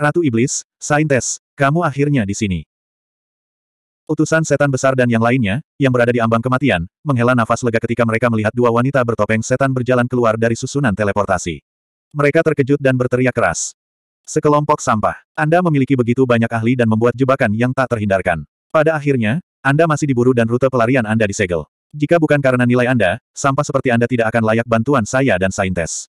Ratu Iblis, Saintes, kamu akhirnya di sini. Utusan setan besar dan yang lainnya, yang berada di ambang kematian, menghela nafas lega ketika mereka melihat dua wanita bertopeng setan berjalan keluar dari susunan teleportasi. Mereka terkejut dan berteriak keras. Sekelompok sampah. Anda memiliki begitu banyak ahli dan membuat jebakan yang tak terhindarkan. Pada akhirnya, anda masih diburu dan rute pelarian Anda disegel. Jika bukan karena nilai Anda, sampah seperti Anda tidak akan layak bantuan saya dan saintes.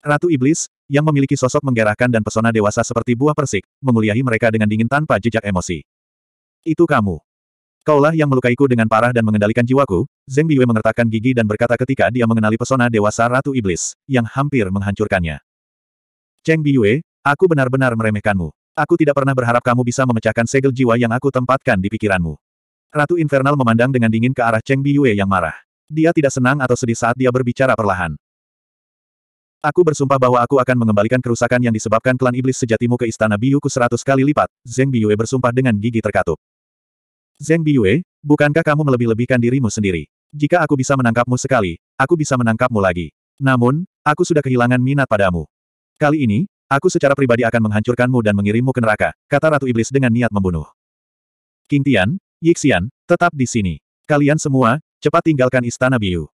Ratu Iblis, yang memiliki sosok menggerahkan dan pesona dewasa seperti buah persik, menguliahi mereka dengan dingin tanpa jejak emosi. Itu kamu. Kaulah yang melukaiku dengan parah dan mengendalikan jiwaku, Zeng Biwei mengertakkan gigi dan berkata ketika dia mengenali pesona dewasa Ratu Iblis, yang hampir menghancurkannya. Cheng Biwei, aku benar-benar meremehkanmu. Aku tidak pernah berharap kamu bisa memecahkan segel jiwa yang aku tempatkan di pikiranmu. Ratu Infernal memandang dengan dingin ke arah Cheng Biyue yang marah. Dia tidak senang atau sedih saat dia berbicara perlahan. Aku bersumpah bahwa aku akan mengembalikan kerusakan yang disebabkan klan iblis sejatimu ke istana Biyuku seratus kali lipat, Zeng Biyue bersumpah dengan gigi terkatup. Zeng Biyue, bukankah kamu melebih-lebihkan dirimu sendiri? Jika aku bisa menangkapmu sekali, aku bisa menangkapmu lagi. Namun, aku sudah kehilangan minat padamu. Kali ini, Aku secara pribadi akan menghancurkanmu dan mengirimmu ke neraka, kata Ratu Iblis dengan niat membunuh. King Tian, Yixian, tetap di sini. Kalian semua, cepat tinggalkan istana Biu.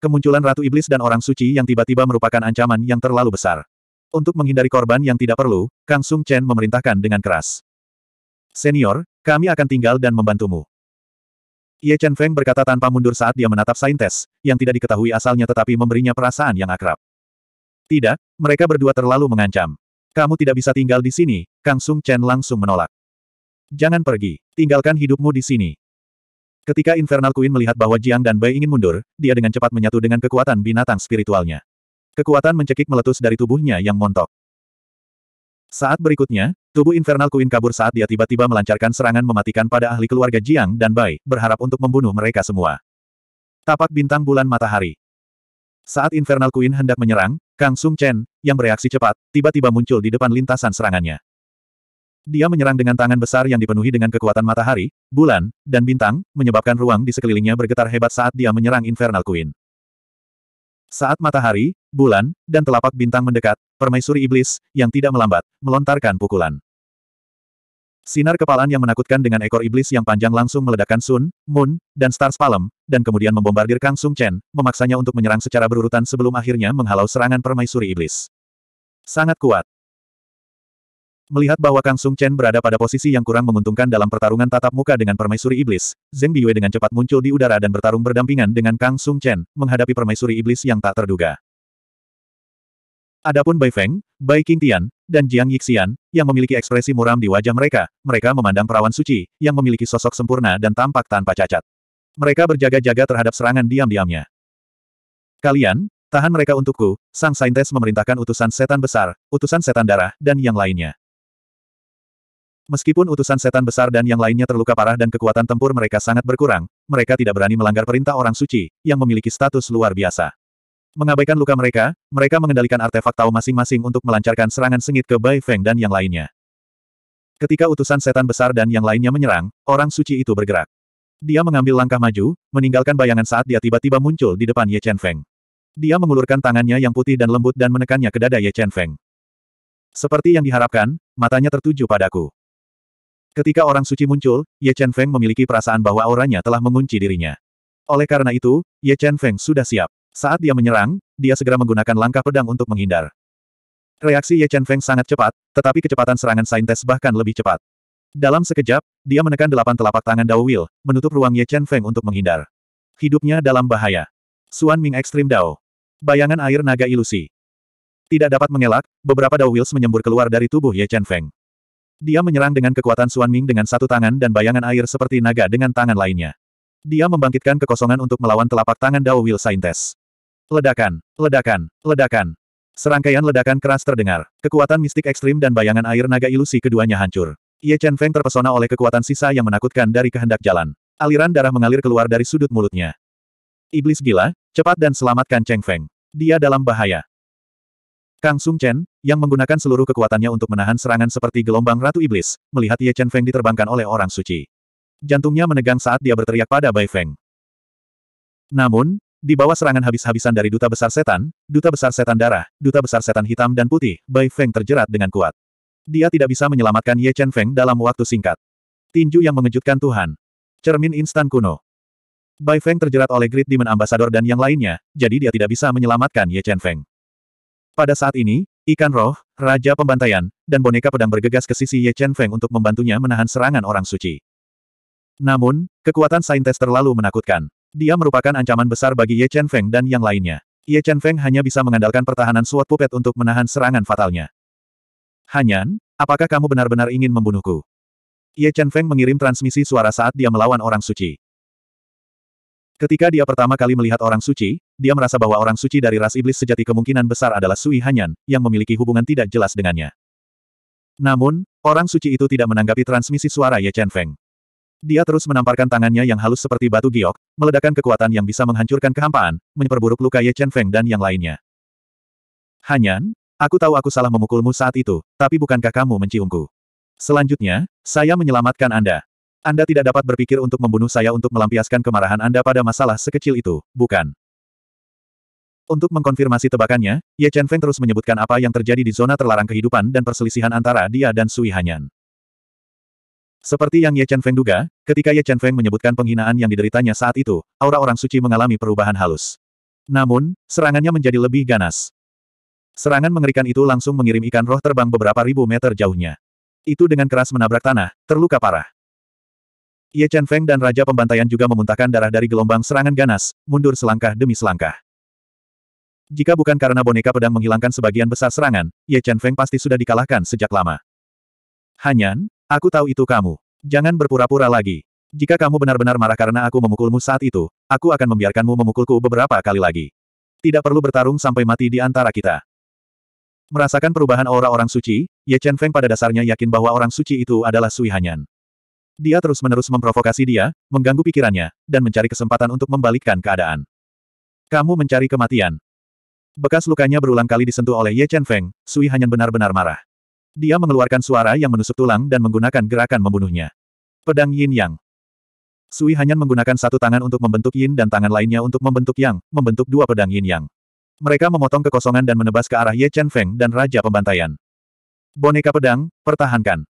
Kemunculan Ratu Iblis dan orang suci yang tiba-tiba merupakan ancaman yang terlalu besar. Untuk menghindari korban yang tidak perlu, Kang Sung Chen memerintahkan dengan keras. Senior, kami akan tinggal dan membantumu. Ye Chen Feng berkata tanpa mundur saat dia menatap saintes, yang tidak diketahui asalnya tetapi memberinya perasaan yang akrab. Tidak, mereka berdua terlalu mengancam. Kamu tidak bisa tinggal di sini, Kang Sung Chen langsung menolak. Jangan pergi, tinggalkan hidupmu di sini. Ketika Infernal Queen melihat bahwa Jiang dan Bai ingin mundur, dia dengan cepat menyatu dengan kekuatan binatang spiritualnya. Kekuatan mencekik meletus dari tubuhnya yang montok. Saat berikutnya, tubuh Infernal Queen kabur saat dia tiba-tiba melancarkan serangan mematikan pada ahli keluarga Jiang dan Bai, berharap untuk membunuh mereka semua. Tapak bintang bulan matahari. Saat Infernal Queen hendak menyerang, Kang Sung Chen, yang bereaksi cepat, tiba-tiba muncul di depan lintasan serangannya. Dia menyerang dengan tangan besar yang dipenuhi dengan kekuatan matahari, bulan, dan bintang, menyebabkan ruang di sekelilingnya bergetar hebat saat dia menyerang Infernal Queen. Saat matahari, bulan, dan telapak bintang mendekat, permaisuri iblis, yang tidak melambat, melontarkan pukulan. Sinar kepalan yang menakutkan dengan ekor iblis yang panjang langsung meledakkan Sun, Moon, dan Stars Palem, dan kemudian membombardir Kang Sung Chen, memaksanya untuk menyerang secara berurutan sebelum akhirnya menghalau serangan permaisuri iblis. Sangat kuat. Melihat bahwa Kang Sung Chen berada pada posisi yang kurang menguntungkan dalam pertarungan tatap muka dengan permaisuri iblis, Zeng Biyue dengan cepat muncul di udara dan bertarung berdampingan dengan Kang Sung Chen, menghadapi permaisuri iblis yang tak terduga. Adapun Bai Feng, Bai Qingtian, dan Jiang Yixian, yang memiliki ekspresi muram di wajah mereka, mereka memandang perawan suci, yang memiliki sosok sempurna dan tampak tanpa cacat. Mereka berjaga-jaga terhadap serangan diam-diamnya. Kalian, tahan mereka untukku, Sang Saintes memerintahkan utusan setan besar, utusan setan darah, dan yang lainnya. Meskipun utusan setan besar dan yang lainnya terluka parah dan kekuatan tempur mereka sangat berkurang, mereka tidak berani melanggar perintah orang suci, yang memiliki status luar biasa. Mengabaikan luka mereka, mereka mengendalikan artefak tahu masing-masing untuk melancarkan serangan sengit ke Bai Feng dan yang lainnya. Ketika utusan setan besar dan yang lainnya menyerang, orang suci itu bergerak. Dia mengambil langkah maju, meninggalkan bayangan saat dia tiba-tiba muncul di depan Ye Chen Feng. Dia mengulurkan tangannya yang putih dan lembut dan menekannya ke dada Ye Chen Feng. Seperti yang diharapkan, matanya tertuju padaku. Ketika orang suci muncul, Ye Chen Feng memiliki perasaan bahwa auranya telah mengunci dirinya. Oleh karena itu, Ye Chen Feng sudah siap. Saat dia menyerang, dia segera menggunakan langkah pedang untuk menghindar. Reaksi Ye Chen Feng sangat cepat, tetapi kecepatan serangan Saintes bahkan lebih cepat. Dalam sekejap, dia menekan delapan telapak tangan Dao Will, menutup ruang Ye Chen Feng untuk menghindar. Hidupnya dalam bahaya. Suan Ming Ekstrim Dao. Bayangan air naga ilusi. Tidak dapat mengelak, beberapa Dao Wills menyembur keluar dari tubuh Ye Chen Feng. Dia menyerang dengan kekuatan Suan Ming dengan satu tangan dan bayangan air seperti naga dengan tangan lainnya. Dia membangkitkan kekosongan untuk melawan telapak tangan Dao Will Saintes. Ledakan, ledakan, ledakan. Serangkaian ledakan keras terdengar. Kekuatan mistik ekstrim dan bayangan air naga ilusi keduanya hancur. Ye Chen Feng terpesona oleh kekuatan sisa yang menakutkan dari kehendak jalan. Aliran darah mengalir keluar dari sudut mulutnya. Iblis gila, cepat dan selamatkan Cheng Feng. Dia dalam bahaya. Kang Sung Chen, yang menggunakan seluruh kekuatannya untuk menahan serangan seperti gelombang Ratu Iblis, melihat Ye Chen Feng diterbangkan oleh orang suci. Jantungnya menegang saat dia berteriak pada Bai Feng. Namun, di bawah serangan habis-habisan dari Duta Besar Setan, Duta Besar Setan Darah, Duta Besar Setan Hitam dan Putih, Bai Feng terjerat dengan kuat. Dia tidak bisa menyelamatkan Ye Chen Feng dalam waktu singkat. Tinju yang mengejutkan Tuhan. Cermin instan kuno. Bai Feng terjerat oleh Great Demon Ambassador dan yang lainnya, jadi dia tidak bisa menyelamatkan Ye Chen Feng. Pada saat ini, ikan roh, raja pembantaian, dan boneka pedang bergegas ke sisi Ye Chen Feng untuk membantunya menahan serangan orang suci. Namun, kekuatan saintes terlalu menakutkan. Dia merupakan ancaman besar bagi Ye Chen Feng dan yang lainnya. Ye Chen Feng hanya bisa mengandalkan pertahanan suat pupet untuk menahan serangan fatalnya. Hanyan, apakah kamu benar-benar ingin membunuhku? Ye Chen Feng mengirim transmisi suara saat dia melawan orang suci. Ketika dia pertama kali melihat orang suci, dia merasa bahwa orang suci dari ras iblis sejati kemungkinan besar adalah Sui Hanyan, yang memiliki hubungan tidak jelas dengannya. Namun, orang suci itu tidak menanggapi transmisi suara Ye Chen Feng. Dia terus menamparkan tangannya yang halus seperti batu giok, meledakkan kekuatan yang bisa menghancurkan kehampaan, menyeperburuk luka Ye Chen Feng dan yang lainnya. Hanyan, aku tahu aku salah memukulmu saat itu, tapi bukankah kamu menciumku? Selanjutnya, saya menyelamatkan Anda. Anda tidak dapat berpikir untuk membunuh saya untuk melampiaskan kemarahan Anda pada masalah sekecil itu, bukan? Untuk mengkonfirmasi tebakannya, Ye Chen Feng terus menyebutkan apa yang terjadi di zona terlarang kehidupan dan perselisihan antara dia dan Sui Hanyan. Seperti yang Ye Chen Feng duga, ketika Ye Chen Feng menyebutkan penghinaan yang dideritanya saat itu, aura orang suci mengalami perubahan halus. Namun, serangannya menjadi lebih ganas. Serangan mengerikan itu langsung mengirim ikan roh terbang beberapa ribu meter jauhnya. Itu dengan keras menabrak tanah, terluka parah. Ye Chen Feng dan Raja Pembantaian juga memuntahkan darah dari gelombang serangan ganas, mundur selangkah demi selangkah. Jika bukan karena boneka pedang menghilangkan sebagian besar serangan, Ye Chen Feng pasti sudah dikalahkan sejak lama. Hanyan, Aku tahu itu kamu. Jangan berpura-pura lagi. Jika kamu benar-benar marah karena aku memukulmu saat itu, aku akan membiarkanmu memukulku beberapa kali lagi. Tidak perlu bertarung sampai mati di antara kita. Merasakan perubahan aura orang suci, Ye Chen Feng pada dasarnya yakin bahwa orang suci itu adalah Sui Hanyan. Dia terus-menerus memprovokasi dia, mengganggu pikirannya, dan mencari kesempatan untuk membalikkan keadaan. Kamu mencari kematian. Bekas lukanya berulang kali disentuh oleh Ye Chen Feng, Sui Hanyan benar-benar marah. Dia mengeluarkan suara yang menusuk tulang dan menggunakan gerakan membunuhnya. Pedang Yin Yang. Sui hanya menggunakan satu tangan untuk membentuk Yin dan tangan lainnya untuk membentuk Yang, membentuk dua pedang Yin Yang. Mereka memotong kekosongan dan menebas ke arah Ye Chen Feng dan Raja Pembantaian. Boneka pedang, pertahankan.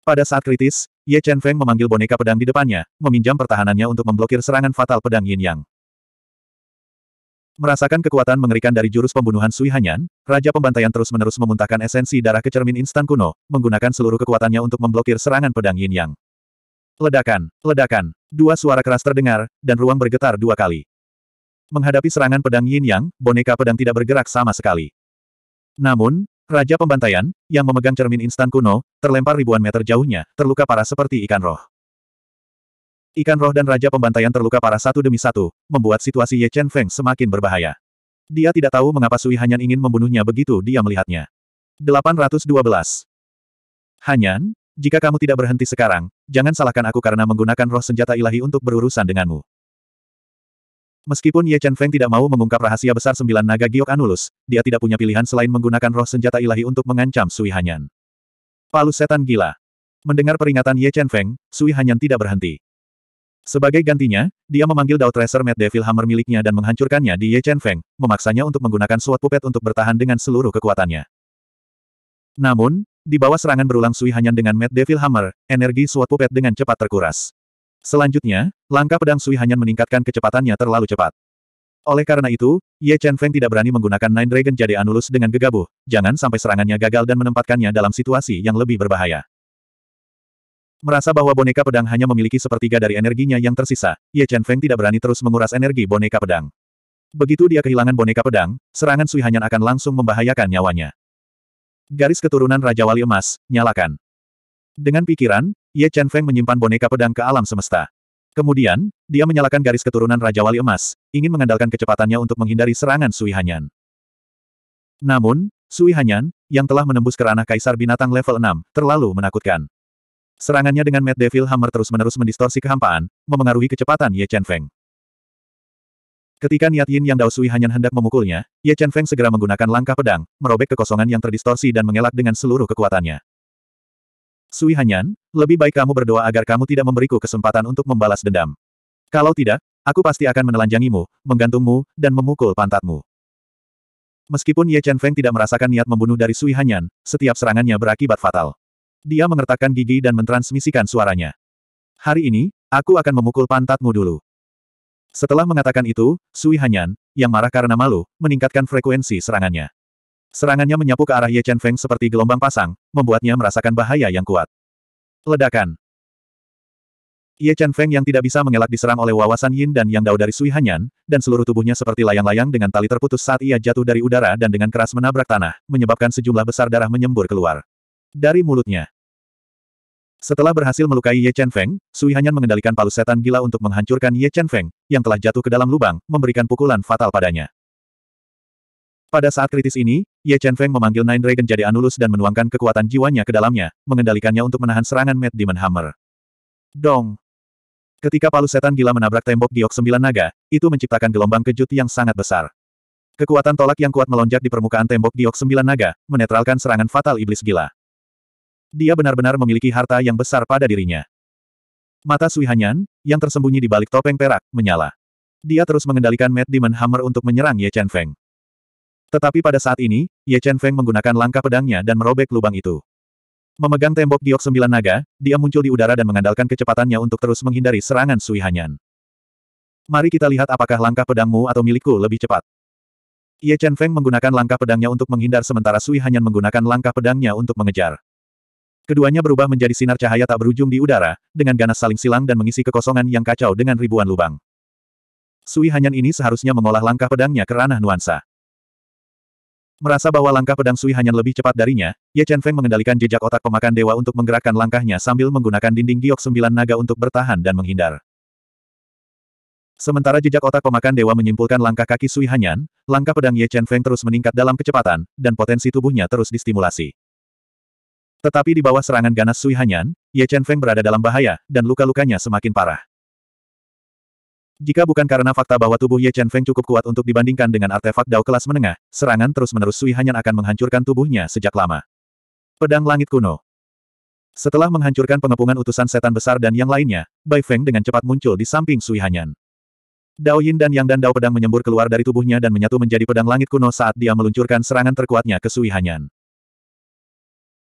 Pada saat kritis, Ye Chen Feng memanggil boneka pedang di depannya, meminjam pertahanannya untuk memblokir serangan fatal pedang Yin Yang. Merasakan kekuatan mengerikan dari jurus pembunuhan Sui Hanyan, Raja Pembantaian terus-menerus memuntahkan esensi darah ke cermin instan kuno, menggunakan seluruh kekuatannya untuk memblokir serangan pedang Yin Yang. Ledakan, ledakan, dua suara keras terdengar, dan ruang bergetar dua kali. Menghadapi serangan pedang Yin Yang, boneka pedang tidak bergerak sama sekali. Namun, Raja Pembantaian, yang memegang cermin instan kuno, terlempar ribuan meter jauhnya, terluka parah seperti ikan roh. Ikan roh dan Raja Pembantaian terluka parah satu demi satu, membuat situasi Ye Chen Feng semakin berbahaya. Dia tidak tahu mengapa Sui Hanyan ingin membunuhnya begitu dia melihatnya. 812. Hanyan, jika kamu tidak berhenti sekarang, jangan salahkan aku karena menggunakan roh senjata ilahi untuk berurusan denganmu. Meskipun Ye Chen Feng tidak mau mengungkap rahasia besar sembilan naga giok Anulus, dia tidak punya pilihan selain menggunakan roh senjata ilahi untuk mengancam Sui Hanyan. Palu setan gila. Mendengar peringatan Ye Chen Feng, Sui Hanyan tidak berhenti. Sebagai gantinya, dia memanggil Dao Tracer Mad Devil Hammer miliknya dan menghancurkannya di Ye Chen Feng, memaksanya untuk menggunakan suat pupet untuk bertahan dengan seluruh kekuatannya. Namun, di bawah serangan berulang Sui Hanyan dengan Mad Devil Hammer, energi suat pupet dengan cepat terkuras. Selanjutnya, langkah pedang Sui Hanyan meningkatkan kecepatannya terlalu cepat. Oleh karena itu, Ye Chen Feng tidak berani menggunakan Nine Dragon Jade Anulus dengan gegabah, jangan sampai serangannya gagal dan menempatkannya dalam situasi yang lebih berbahaya. Merasa bahwa boneka pedang hanya memiliki sepertiga dari energinya yang tersisa, Ye Chen Feng tidak berani terus menguras energi boneka pedang. Begitu dia kehilangan boneka pedang, serangan Sui Hanyan akan langsung membahayakan nyawanya. Garis keturunan Raja Wali Emas, nyalakan. Dengan pikiran, Ye Chen Feng menyimpan boneka pedang ke alam semesta. Kemudian, dia menyalakan garis keturunan Raja Wali Emas, ingin mengandalkan kecepatannya untuk menghindari serangan Sui Hanyan. Namun, Sui Hanyan, yang telah menembus ke ranah Kaisar Binatang level 6, terlalu menakutkan. Serangannya dengan Mad Devil Hammer terus-menerus mendistorsi kehampaan, memengaruhi kecepatan Ye Chen Feng. Ketika niat Yin yang Dao Sui Hanyan hendak memukulnya, Ye Chen Feng segera menggunakan langkah pedang, merobek kekosongan yang terdistorsi dan mengelak dengan seluruh kekuatannya. Sui Hanyan, lebih baik kamu berdoa agar kamu tidak memberiku kesempatan untuk membalas dendam. Kalau tidak, aku pasti akan menelanjangimu, menggantungmu, dan memukul pantatmu. Meskipun Ye Chen Feng tidak merasakan niat membunuh dari Sui Hanyan, setiap serangannya berakibat fatal. Dia mengertakkan gigi dan mentransmisikan suaranya. Hari ini, aku akan memukul pantatmu dulu. Setelah mengatakan itu, Sui Hanyan, yang marah karena malu, meningkatkan frekuensi serangannya. Serangannya menyapu ke arah Ye Chen Feng seperti gelombang pasang, membuatnya merasakan bahaya yang kuat. Ledakan. Ye Chen Feng yang tidak bisa mengelak diserang oleh wawasan Yin dan Yang Dao dari Sui Hanyan, dan seluruh tubuhnya seperti layang-layang dengan tali terputus saat ia jatuh dari udara dan dengan keras menabrak tanah, menyebabkan sejumlah besar darah menyembur keluar dari mulutnya. Setelah berhasil melukai Ye Chen Feng, Sui Hanyan mengendalikan palu setan gila untuk menghancurkan Ye Chen Feng, yang telah jatuh ke dalam lubang, memberikan pukulan fatal padanya. Pada saat kritis ini, Ye Chen Feng memanggil Nine Dragon jadi Anulus dan menuangkan kekuatan jiwanya ke dalamnya, mengendalikannya untuk menahan serangan Mad Demon Hammer. Dong! Ketika palu setan gila menabrak tembok giok sembilan naga, itu menciptakan gelombang kejut yang sangat besar. Kekuatan tolak yang kuat melonjak di permukaan tembok giok sembilan naga, menetralkan serangan fatal iblis gila. Dia benar-benar memiliki harta yang besar pada dirinya. Mata Sui Hanyan, yang tersembunyi di balik topeng perak, menyala. Dia terus mengendalikan Mad Demon Hammer untuk menyerang Ye Chen Feng. Tetapi pada saat ini, Ye Chen Feng menggunakan langkah pedangnya dan merobek lubang itu. Memegang tembok Diok sembilan naga, dia muncul di udara dan mengandalkan kecepatannya untuk terus menghindari serangan Sui Hanyan. Mari kita lihat apakah langkah pedangmu atau milikku lebih cepat. Ye Chen Feng menggunakan langkah pedangnya untuk menghindar sementara Sui Hanyan menggunakan langkah pedangnya untuk mengejar. Keduanya berubah menjadi sinar cahaya tak berujung di udara, dengan ganas saling silang dan mengisi kekosongan yang kacau dengan ribuan lubang. Sui Hanyan ini seharusnya mengolah langkah pedangnya ke ranah nuansa. Merasa bahwa langkah pedang Sui Hanyan lebih cepat darinya, Ye Chen Feng mengendalikan jejak otak pemakan dewa untuk menggerakkan langkahnya sambil menggunakan dinding giok sembilan naga untuk bertahan dan menghindar. Sementara jejak otak pemakan dewa menyimpulkan langkah kaki Sui Hanyan, langkah pedang Ye Chen Feng terus meningkat dalam kecepatan, dan potensi tubuhnya terus distimulasi. Tetapi di bawah serangan ganas Sui Hanyan, Ye Chen Feng berada dalam bahaya, dan luka-lukanya semakin parah. Jika bukan karena fakta bahwa tubuh Ye Chen Feng cukup kuat untuk dibandingkan dengan artefak dao kelas menengah, serangan terus-menerus Sui Hanyan akan menghancurkan tubuhnya sejak lama. Pedang Langit Kuno Setelah menghancurkan pengepungan utusan setan besar dan yang lainnya, Bai Feng dengan cepat muncul di samping Sui Hanyan. Dao Yin dan Yang dan Dao pedang menyembur keluar dari tubuhnya dan menyatu menjadi pedang langit kuno saat dia meluncurkan serangan terkuatnya ke Sui Hanyan.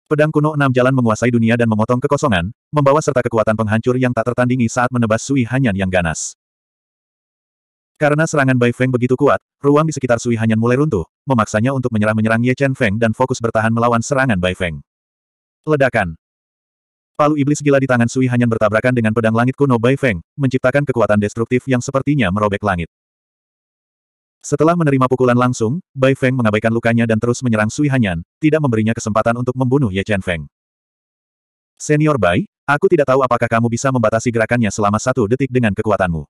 Pedang kuno enam jalan menguasai dunia dan memotong kekosongan, membawa serta kekuatan penghancur yang tak tertandingi saat menebas Sui Hanyan yang ganas. Karena serangan Bai Feng begitu kuat, ruang di sekitar Sui Hanyan mulai runtuh, memaksanya untuk menyerah menyerang Ye Chen Feng dan fokus bertahan melawan serangan Bai Feng. Ledakan. Palu iblis gila di tangan Sui Hanyan bertabrakan dengan pedang langit kuno Bai Feng, menciptakan kekuatan destruktif yang sepertinya merobek langit. Setelah menerima pukulan langsung, Bai Feng mengabaikan lukanya dan terus menyerang Sui Hanyan, tidak memberinya kesempatan untuk membunuh Ye Chen Feng. Senior Bai, aku tidak tahu apakah kamu bisa membatasi gerakannya selama satu detik dengan kekuatanmu.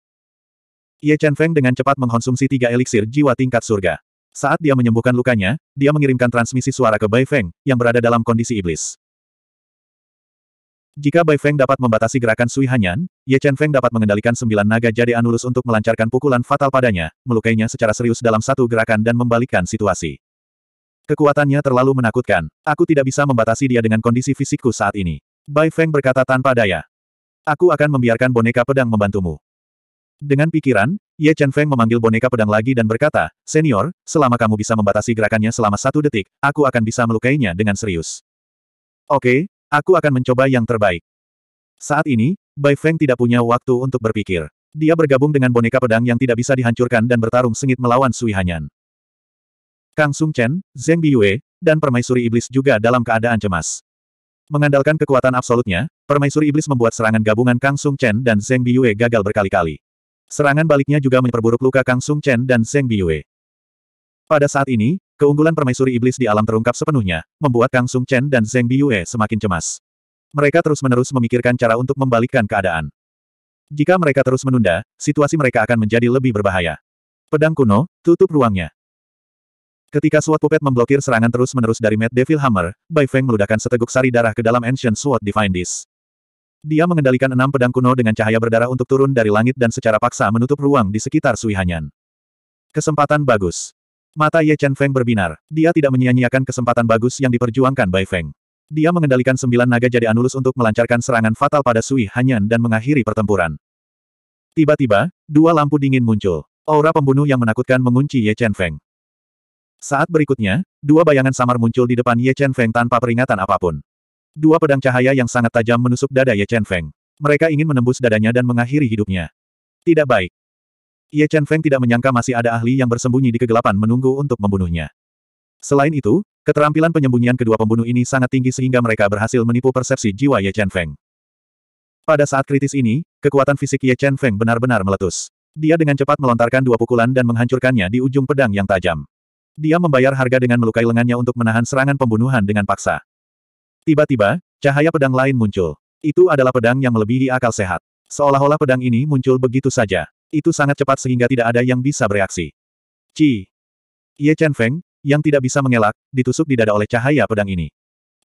Ye Chen Feng dengan cepat mengkonsumsi tiga eliksir jiwa tingkat surga. Saat dia menyembuhkan lukanya, dia mengirimkan transmisi suara ke Bai Feng, yang berada dalam kondisi iblis. Jika Bai Feng dapat membatasi gerakan Sui Hanyan, Ye Chen Feng dapat mengendalikan sembilan naga Jade Anulus untuk melancarkan pukulan fatal padanya, melukainya secara serius dalam satu gerakan dan membalikkan situasi. Kekuatannya terlalu menakutkan. Aku tidak bisa membatasi dia dengan kondisi fisikku saat ini. Bai Feng berkata tanpa daya. Aku akan membiarkan boneka pedang membantumu. Dengan pikiran, Ye Chen Feng memanggil boneka pedang lagi dan berkata, Senior, selama kamu bisa membatasi gerakannya selama satu detik, aku akan bisa melukainya dengan serius. Oke, Aku akan mencoba yang terbaik. Saat ini, Bai Feng tidak punya waktu untuk berpikir. Dia bergabung dengan boneka pedang yang tidak bisa dihancurkan dan bertarung sengit melawan Sui Hanyan. Kang Sung Chen, Zeng Biyue, dan Permaisuri Iblis juga dalam keadaan cemas. Mengandalkan kekuatan absolutnya, Permaisuri Iblis membuat serangan gabungan Kang Sung Chen dan Zeng Biyue gagal berkali-kali. Serangan baliknya juga memperburuk luka Kang Sung Chen dan Zeng Biyue. Pada saat ini, Keunggulan permaisuri iblis di alam terungkap sepenuhnya, membuat Kang Sung Chen dan Zheng Biyue semakin cemas. Mereka terus-menerus memikirkan cara untuk membalikkan keadaan. Jika mereka terus menunda, situasi mereka akan menjadi lebih berbahaya. Pedang kuno, tutup ruangnya. Ketika Sword Puppet memblokir serangan terus-menerus dari Mad Devil Hammer, Bai Feng meludahkan seteguk sari darah ke dalam Ancient Sword Divine Disc. Dia mengendalikan enam pedang kuno dengan cahaya berdarah untuk turun dari langit dan secara paksa menutup ruang di sekitar Sui Hanyan. Kesempatan bagus. Mata Ye Chen Feng berbinar. Dia tidak menyia-nyiakan kesempatan bagus yang diperjuangkan Bai Feng. Dia mengendalikan sembilan naga jadi anulus untuk melancarkan serangan fatal pada Sui Hanyan dan mengakhiri pertempuran. Tiba-tiba, dua lampu dingin muncul. Aura pembunuh yang menakutkan mengunci Ye Chen Feng. Saat berikutnya, dua bayangan samar muncul di depan Ye Chen Feng tanpa peringatan apapun. Dua pedang cahaya yang sangat tajam menusuk dada Ye Chen Feng. Mereka ingin menembus dadanya dan mengakhiri hidupnya. Tidak baik. Ye Chen Feng tidak menyangka masih ada ahli yang bersembunyi di kegelapan menunggu untuk membunuhnya. Selain itu, keterampilan penyembunyian kedua pembunuh ini sangat tinggi sehingga mereka berhasil menipu persepsi jiwa Ye Chen Feng. Pada saat kritis ini, kekuatan fisik Ye Chen Feng benar-benar meletus. Dia dengan cepat melontarkan dua pukulan dan menghancurkannya di ujung pedang yang tajam. Dia membayar harga dengan melukai lengannya untuk menahan serangan pembunuhan dengan paksa. Tiba-tiba, cahaya pedang lain muncul. Itu adalah pedang yang melebihi akal sehat. Seolah-olah pedang ini muncul begitu saja. Itu sangat cepat sehingga tidak ada yang bisa bereaksi. Ci. Ye Chen Feng, yang tidak bisa mengelak, ditusuk di dada oleh cahaya pedang ini.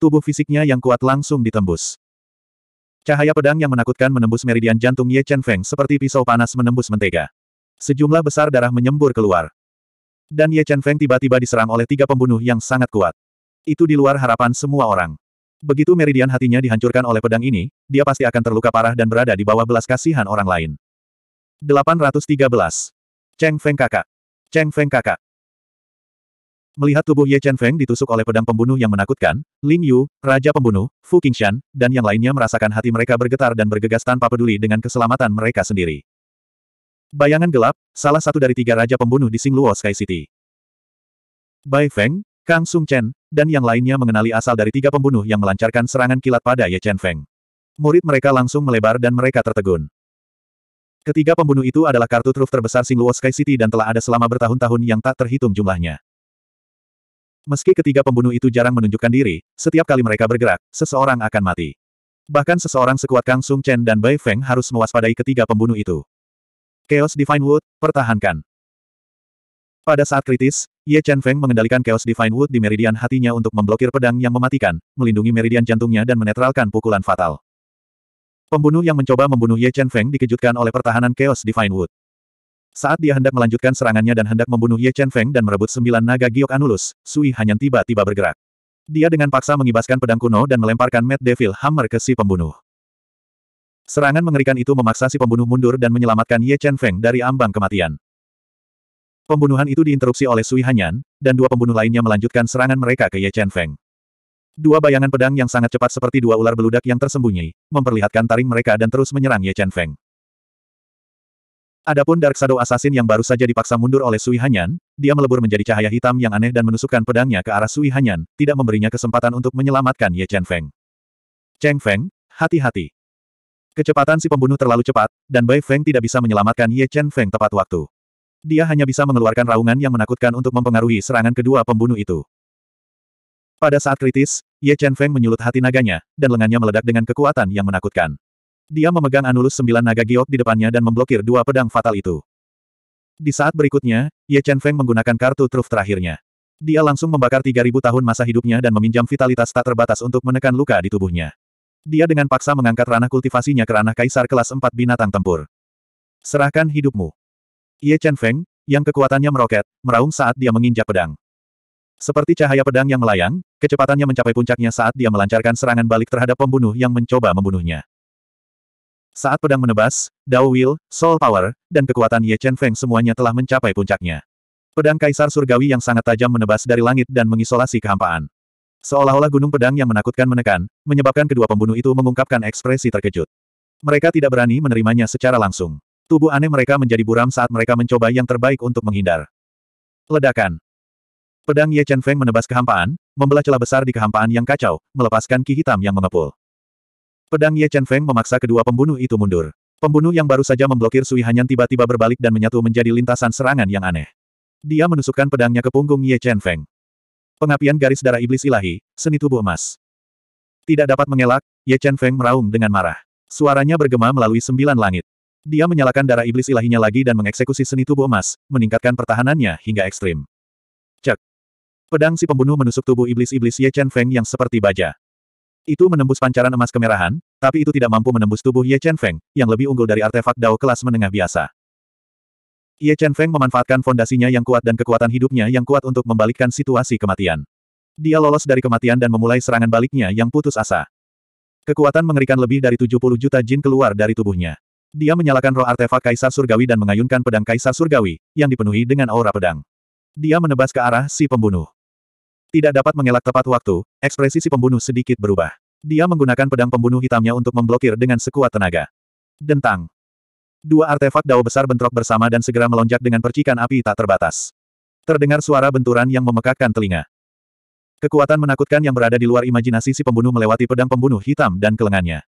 Tubuh fisiknya yang kuat langsung ditembus. Cahaya pedang yang menakutkan menembus meridian jantung Ye Chen Feng seperti pisau panas menembus mentega. Sejumlah besar darah menyembur keluar. Dan Ye Chen Feng tiba-tiba diserang oleh tiga pembunuh yang sangat kuat. Itu di luar harapan semua orang. Begitu meridian hatinya dihancurkan oleh pedang ini, dia pasti akan terluka parah dan berada di bawah belas kasihan orang lain. 813. Cheng Feng kakak. Cheng Feng kakak. Melihat tubuh Ye Chen Feng ditusuk oleh pedang pembunuh yang menakutkan, Ling Yu, Raja Pembunuh, Fu Qingshan, dan yang lainnya merasakan hati mereka bergetar dan bergegas tanpa peduli dengan keselamatan mereka sendiri. Bayangan gelap, salah satu dari tiga Raja Pembunuh di Singluo Sky City. Bai Feng, Kang Sung Chen, dan yang lainnya mengenali asal dari tiga pembunuh yang melancarkan serangan kilat pada Ye Chen Feng. Murid mereka langsung melebar dan mereka tertegun. Ketiga pembunuh itu adalah kartu truf terbesar Singluo Sky City dan telah ada selama bertahun-tahun yang tak terhitung jumlahnya. Meski ketiga pembunuh itu jarang menunjukkan diri, setiap kali mereka bergerak, seseorang akan mati. Bahkan seseorang sekuat Kang Sung Chen dan Bai Feng harus mewaspadai ketiga pembunuh itu. Chaos Divine Wood, pertahankan. Pada saat kritis, Ye Chen Feng mengendalikan Chaos Divine Wood di meridian hatinya untuk memblokir pedang yang mematikan, melindungi meridian jantungnya dan menetralkan pukulan fatal. Pembunuh yang mencoba membunuh Ye Chen Feng dikejutkan oleh pertahanan Chaos Divine Wood. Saat dia hendak melanjutkan serangannya dan hendak membunuh Ye Chen Feng dan merebut sembilan naga giok Anulus, Sui Hanyan tiba-tiba bergerak. Dia dengan paksa mengibaskan pedang kuno dan melemparkan Mad Devil Hammer ke si pembunuh. Serangan mengerikan itu memaksa si pembunuh mundur dan menyelamatkan Ye Chen Feng dari ambang kematian. Pembunuhan itu diinterupsi oleh Sui Hanyan, dan dua pembunuh lainnya melanjutkan serangan mereka ke Ye Chen Feng. Dua bayangan pedang yang sangat cepat seperti dua ular beludak yang tersembunyi, memperlihatkan taring mereka dan terus menyerang Ye Chen Feng. Adapun Dark Shadow Assassin yang baru saja dipaksa mundur oleh Sui Hanyan, dia melebur menjadi cahaya hitam yang aneh dan menusukkan pedangnya ke arah Sui Hanyan, tidak memberinya kesempatan untuk menyelamatkan Ye Chen Feng. Cheng Feng, hati-hati. Kecepatan si pembunuh terlalu cepat, dan Bai Feng tidak bisa menyelamatkan Ye Chen Feng tepat waktu. Dia hanya bisa mengeluarkan raungan yang menakutkan untuk mempengaruhi serangan kedua pembunuh itu. Pada saat kritis, Ye Chen Feng menyulut hati naganya, dan lengannya meledak dengan kekuatan yang menakutkan. Dia memegang anulus sembilan naga giok di depannya dan memblokir dua pedang fatal itu. Di saat berikutnya, Ye Chen Feng menggunakan kartu truf terakhirnya. Dia langsung membakar 3.000 tahun masa hidupnya dan meminjam vitalitas tak terbatas untuk menekan luka di tubuhnya. Dia dengan paksa mengangkat ranah kultivasinya ke ranah kaisar kelas 4 binatang tempur. Serahkan hidupmu. Ye Chen Feng, yang kekuatannya meroket, meraung saat dia menginjak pedang. Seperti cahaya pedang yang melayang, kecepatannya mencapai puncaknya saat dia melancarkan serangan balik terhadap pembunuh yang mencoba membunuhnya. Saat pedang menebas, Dao Will, Soul Power, dan kekuatan Ye Chen Feng semuanya telah mencapai puncaknya. Pedang Kaisar Surgawi yang sangat tajam menebas dari langit dan mengisolasi kehampaan. Seolah-olah gunung pedang yang menakutkan menekan, menyebabkan kedua pembunuh itu mengungkapkan ekspresi terkejut. Mereka tidak berani menerimanya secara langsung. Tubuh aneh mereka menjadi buram saat mereka mencoba yang terbaik untuk menghindar. Ledakan. Pedang Ye Chen Feng menebas kehampaan, membelah celah besar di kehampaan yang kacau, melepaskan ki hitam yang mengepul. Pedang Ye Chen Feng memaksa kedua pembunuh itu mundur. Pembunuh yang baru saja memblokir Sui Hanyan tiba-tiba berbalik dan menyatu menjadi lintasan serangan yang aneh. Dia menusukkan pedangnya ke punggung Ye Chen Feng. Pengapian garis darah iblis ilahi, seni tubuh emas. Tidak dapat mengelak, Ye Chen Feng meraung dengan marah. Suaranya bergema melalui sembilan langit. Dia menyalakan darah iblis ilahinya lagi dan mengeksekusi seni tubuh emas, meningkatkan pertahanannya hingga ekstrim. Pedang si pembunuh menusuk tubuh iblis-iblis Ye Chen Feng yang seperti baja. Itu menembus pancaran emas kemerahan, tapi itu tidak mampu menembus tubuh Ye Chen Feng, yang lebih unggul dari artefak Dao kelas menengah biasa. Ye Chen Feng memanfaatkan fondasinya yang kuat dan kekuatan hidupnya yang kuat untuk membalikkan situasi kematian. Dia lolos dari kematian dan memulai serangan baliknya yang putus asa. Kekuatan mengerikan lebih dari 70 juta jin keluar dari tubuhnya. Dia menyalakan roh artefak Kaisar Surgawi dan mengayunkan pedang Kaisar Surgawi, yang dipenuhi dengan aura pedang. Dia menebas ke arah si pembunuh. Tidak dapat mengelak tepat waktu, ekspresi si pembunuh sedikit berubah. Dia menggunakan pedang pembunuh hitamnya untuk memblokir dengan sekuat tenaga. Dentang. Dua artefak dao besar bentrok bersama dan segera melonjak dengan percikan api tak terbatas. Terdengar suara benturan yang memekakkan telinga. Kekuatan menakutkan yang berada di luar imajinasi si pembunuh melewati pedang pembunuh hitam dan kelengannya.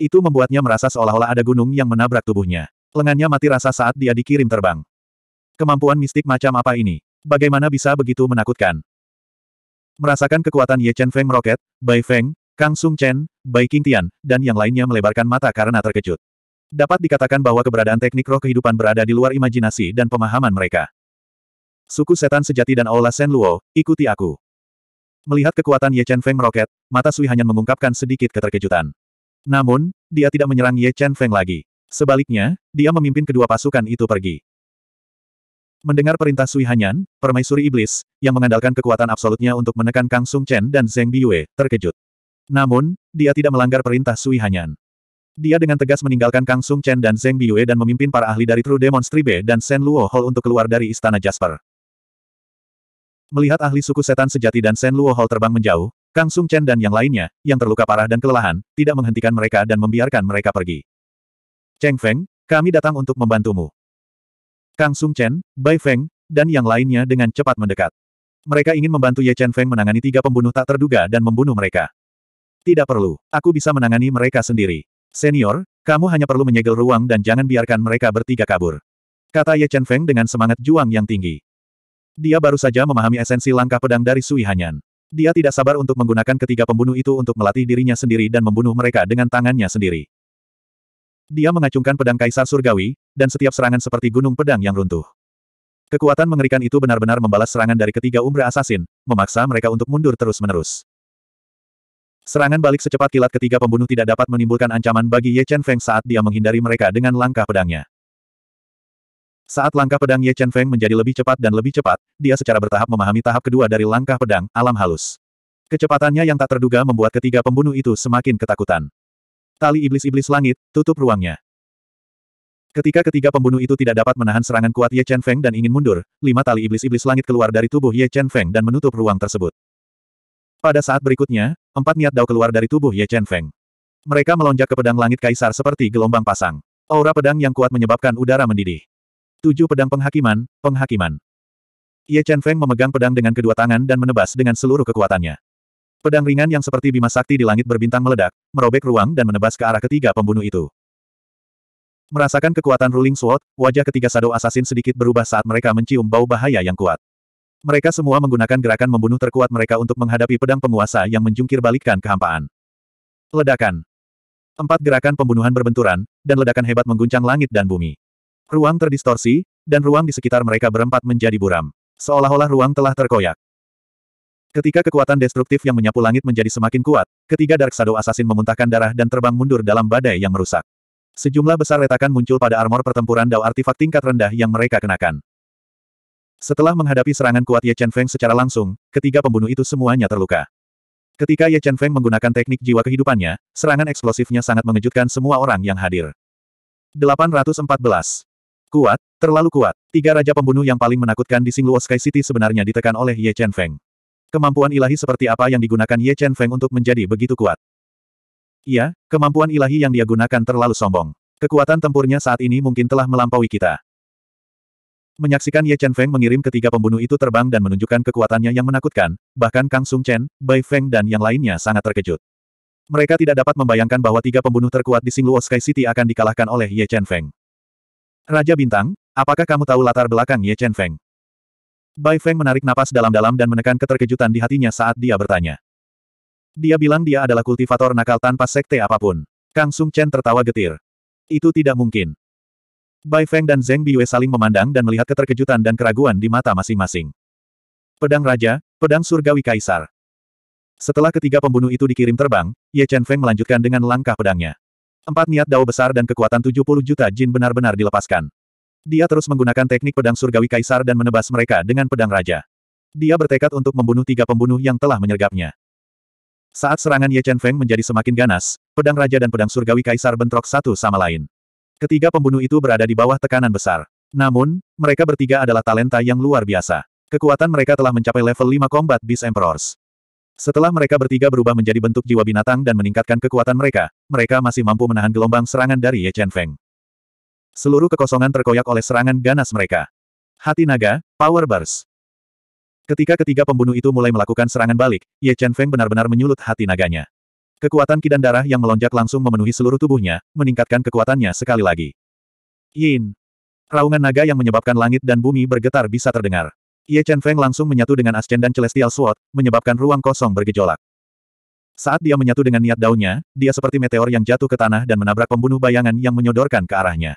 Itu membuatnya merasa seolah-olah ada gunung yang menabrak tubuhnya. Lengannya mati rasa saat dia dikirim terbang. Kemampuan mistik macam apa ini? Bagaimana bisa begitu menakutkan? Merasakan kekuatan Ye Chen Feng meroket, Bai Feng, Kang Sung Chen, Bai King Tian, dan yang lainnya melebarkan mata karena terkejut. Dapat dikatakan bahwa keberadaan teknik roh kehidupan berada di luar imajinasi dan pemahaman mereka. Suku setan sejati dan Aula Sen Luo, ikuti aku. Melihat kekuatan Ye Chen Feng meroket, mata Sui hanya mengungkapkan sedikit keterkejutan. Namun, dia tidak menyerang Ye Chen Feng lagi. Sebaliknya, dia memimpin kedua pasukan itu pergi. Mendengar perintah Sui Hanyan, permaisuri iblis, yang mengandalkan kekuatan absolutnya untuk menekan Kang Sung Chen dan Zeng Biyue, terkejut. Namun, dia tidak melanggar perintah Sui Hanyan. Dia dengan tegas meninggalkan Kang Sung Chen dan Zeng Biyue dan memimpin para ahli dari True Demon Stribe dan Shen Luo Hall untuk keluar dari Istana Jasper. Melihat ahli suku setan sejati dan Shen Luo Hall terbang menjauh, Kang Sung Chen dan yang lainnya, yang terluka parah dan kelelahan, tidak menghentikan mereka dan membiarkan mereka pergi. Cheng Feng, kami datang untuk membantumu. Kang Sung Chen, Bai Feng, dan yang lainnya dengan cepat mendekat. Mereka ingin membantu Ye Chen Feng menangani tiga pembunuh tak terduga dan membunuh mereka. Tidak perlu, aku bisa menangani mereka sendiri. Senior, kamu hanya perlu menyegel ruang dan jangan biarkan mereka bertiga kabur. Kata Ye Chen Feng dengan semangat juang yang tinggi. Dia baru saja memahami esensi langkah pedang dari Sui Hanyan. Dia tidak sabar untuk menggunakan ketiga pembunuh itu untuk melatih dirinya sendiri dan membunuh mereka dengan tangannya sendiri. Dia mengacungkan pedang kaisar surgawi, dan setiap serangan seperti gunung pedang yang runtuh. Kekuatan mengerikan itu benar-benar membalas serangan dari ketiga umbra asasin, memaksa mereka untuk mundur terus-menerus. Serangan balik secepat kilat ketiga pembunuh tidak dapat menimbulkan ancaman bagi Ye Chen Feng saat dia menghindari mereka dengan langkah pedangnya. Saat langkah pedang Ye Chen Feng menjadi lebih cepat dan lebih cepat, dia secara bertahap memahami tahap kedua dari langkah pedang, alam halus. Kecepatannya yang tak terduga membuat ketiga pembunuh itu semakin ketakutan. Tali iblis-iblis langit, tutup ruangnya. Ketika ketiga pembunuh itu tidak dapat menahan serangan kuat Ye Chen Feng dan ingin mundur, lima tali iblis-iblis langit keluar dari tubuh Ye Chen Feng dan menutup ruang tersebut. Pada saat berikutnya, empat niat dao keluar dari tubuh Ye Chen Feng. Mereka melonjak ke pedang langit kaisar seperti gelombang pasang. Aura pedang yang kuat menyebabkan udara mendidih. Tujuh pedang penghakiman, penghakiman. Ye Chen Feng memegang pedang dengan kedua tangan dan menebas dengan seluruh kekuatannya. Pedang ringan yang seperti bima sakti di langit berbintang meledak, merobek ruang dan menebas ke arah ketiga pembunuh itu. Merasakan kekuatan ruling sword, wajah ketiga sado asasin sedikit berubah saat mereka mencium bau bahaya yang kuat. Mereka semua menggunakan gerakan membunuh terkuat mereka untuk menghadapi pedang penguasa yang menjungkir balikkan kehampaan. Ledakan. Empat gerakan pembunuhan berbenturan, dan ledakan hebat mengguncang langit dan bumi. Ruang terdistorsi, dan ruang di sekitar mereka berempat menjadi buram. Seolah-olah ruang telah terkoyak. Ketika kekuatan destruktif yang menyapu langit menjadi semakin kuat, ketiga Dark Shadow Assassin memuntahkan darah dan terbang mundur dalam badai yang merusak. Sejumlah besar retakan muncul pada armor pertempuran Dao artifak tingkat rendah yang mereka kenakan. Setelah menghadapi serangan kuat Ye Chen Feng secara langsung, ketiga pembunuh itu semuanya terluka. Ketika Ye Chen Feng menggunakan teknik jiwa kehidupannya, serangan eksplosifnya sangat mengejutkan semua orang yang hadir. 814. Kuat, terlalu kuat. Tiga raja pembunuh yang paling menakutkan di Singluo Sky City sebenarnya ditekan oleh Ye Chen Feng. Kemampuan ilahi seperti apa yang digunakan Ye Chen Feng untuk menjadi begitu kuat? Iya, kemampuan ilahi yang dia gunakan terlalu sombong. Kekuatan tempurnya saat ini mungkin telah melampaui kita. Menyaksikan Ye Chen Feng mengirim ketiga pembunuh itu terbang dan menunjukkan kekuatannya yang menakutkan, bahkan Kang Sung Chen, Bai Feng dan yang lainnya sangat terkejut. Mereka tidak dapat membayangkan bahwa tiga pembunuh terkuat di Singluo Sky City akan dikalahkan oleh Ye Chen Feng. Raja Bintang, apakah kamu tahu latar belakang Ye Chen Feng? Bai Feng menarik napas dalam-dalam dan menekan keterkejutan di hatinya saat dia bertanya. Dia bilang dia adalah kultivator nakal tanpa sekte apapun. Kang Sung Chen tertawa getir. Itu tidak mungkin. Bai Feng dan Zeng Biwei saling memandang dan melihat keterkejutan dan keraguan di mata masing-masing. Pedang Raja, Pedang Surgawi Kaisar. Setelah ketiga pembunuh itu dikirim terbang, Ye Chen Feng melanjutkan dengan langkah pedangnya. Empat niat dao besar dan kekuatan 70 juta jin benar-benar dilepaskan. Dia terus menggunakan teknik pedang surgawi kaisar dan menebas mereka dengan pedang raja. Dia bertekad untuk membunuh tiga pembunuh yang telah menyergapnya. Saat serangan Ye Chen Feng menjadi semakin ganas, pedang raja dan pedang surgawi kaisar bentrok satu sama lain. Ketiga pembunuh itu berada di bawah tekanan besar. Namun, mereka bertiga adalah talenta yang luar biasa. Kekuatan mereka telah mencapai level 5 Combat Beast Emperors. Setelah mereka bertiga berubah menjadi bentuk jiwa binatang dan meningkatkan kekuatan mereka, mereka masih mampu menahan gelombang serangan dari Ye Chen Feng. Seluruh kekosongan terkoyak oleh serangan ganas mereka. Hati naga, Power Burst. Ketika ketiga pembunuh itu mulai melakukan serangan balik, Ye Chen Feng benar-benar menyulut hati naganya. Kekuatan kidan darah yang melonjak langsung memenuhi seluruh tubuhnya, meningkatkan kekuatannya sekali lagi. Yin. Raungan naga yang menyebabkan langit dan bumi bergetar bisa terdengar. Ye Chen Feng langsung menyatu dengan dan Celestial Sword, menyebabkan ruang kosong bergejolak. Saat dia menyatu dengan niat daunnya, dia seperti meteor yang jatuh ke tanah dan menabrak pembunuh bayangan yang menyodorkan ke arahnya.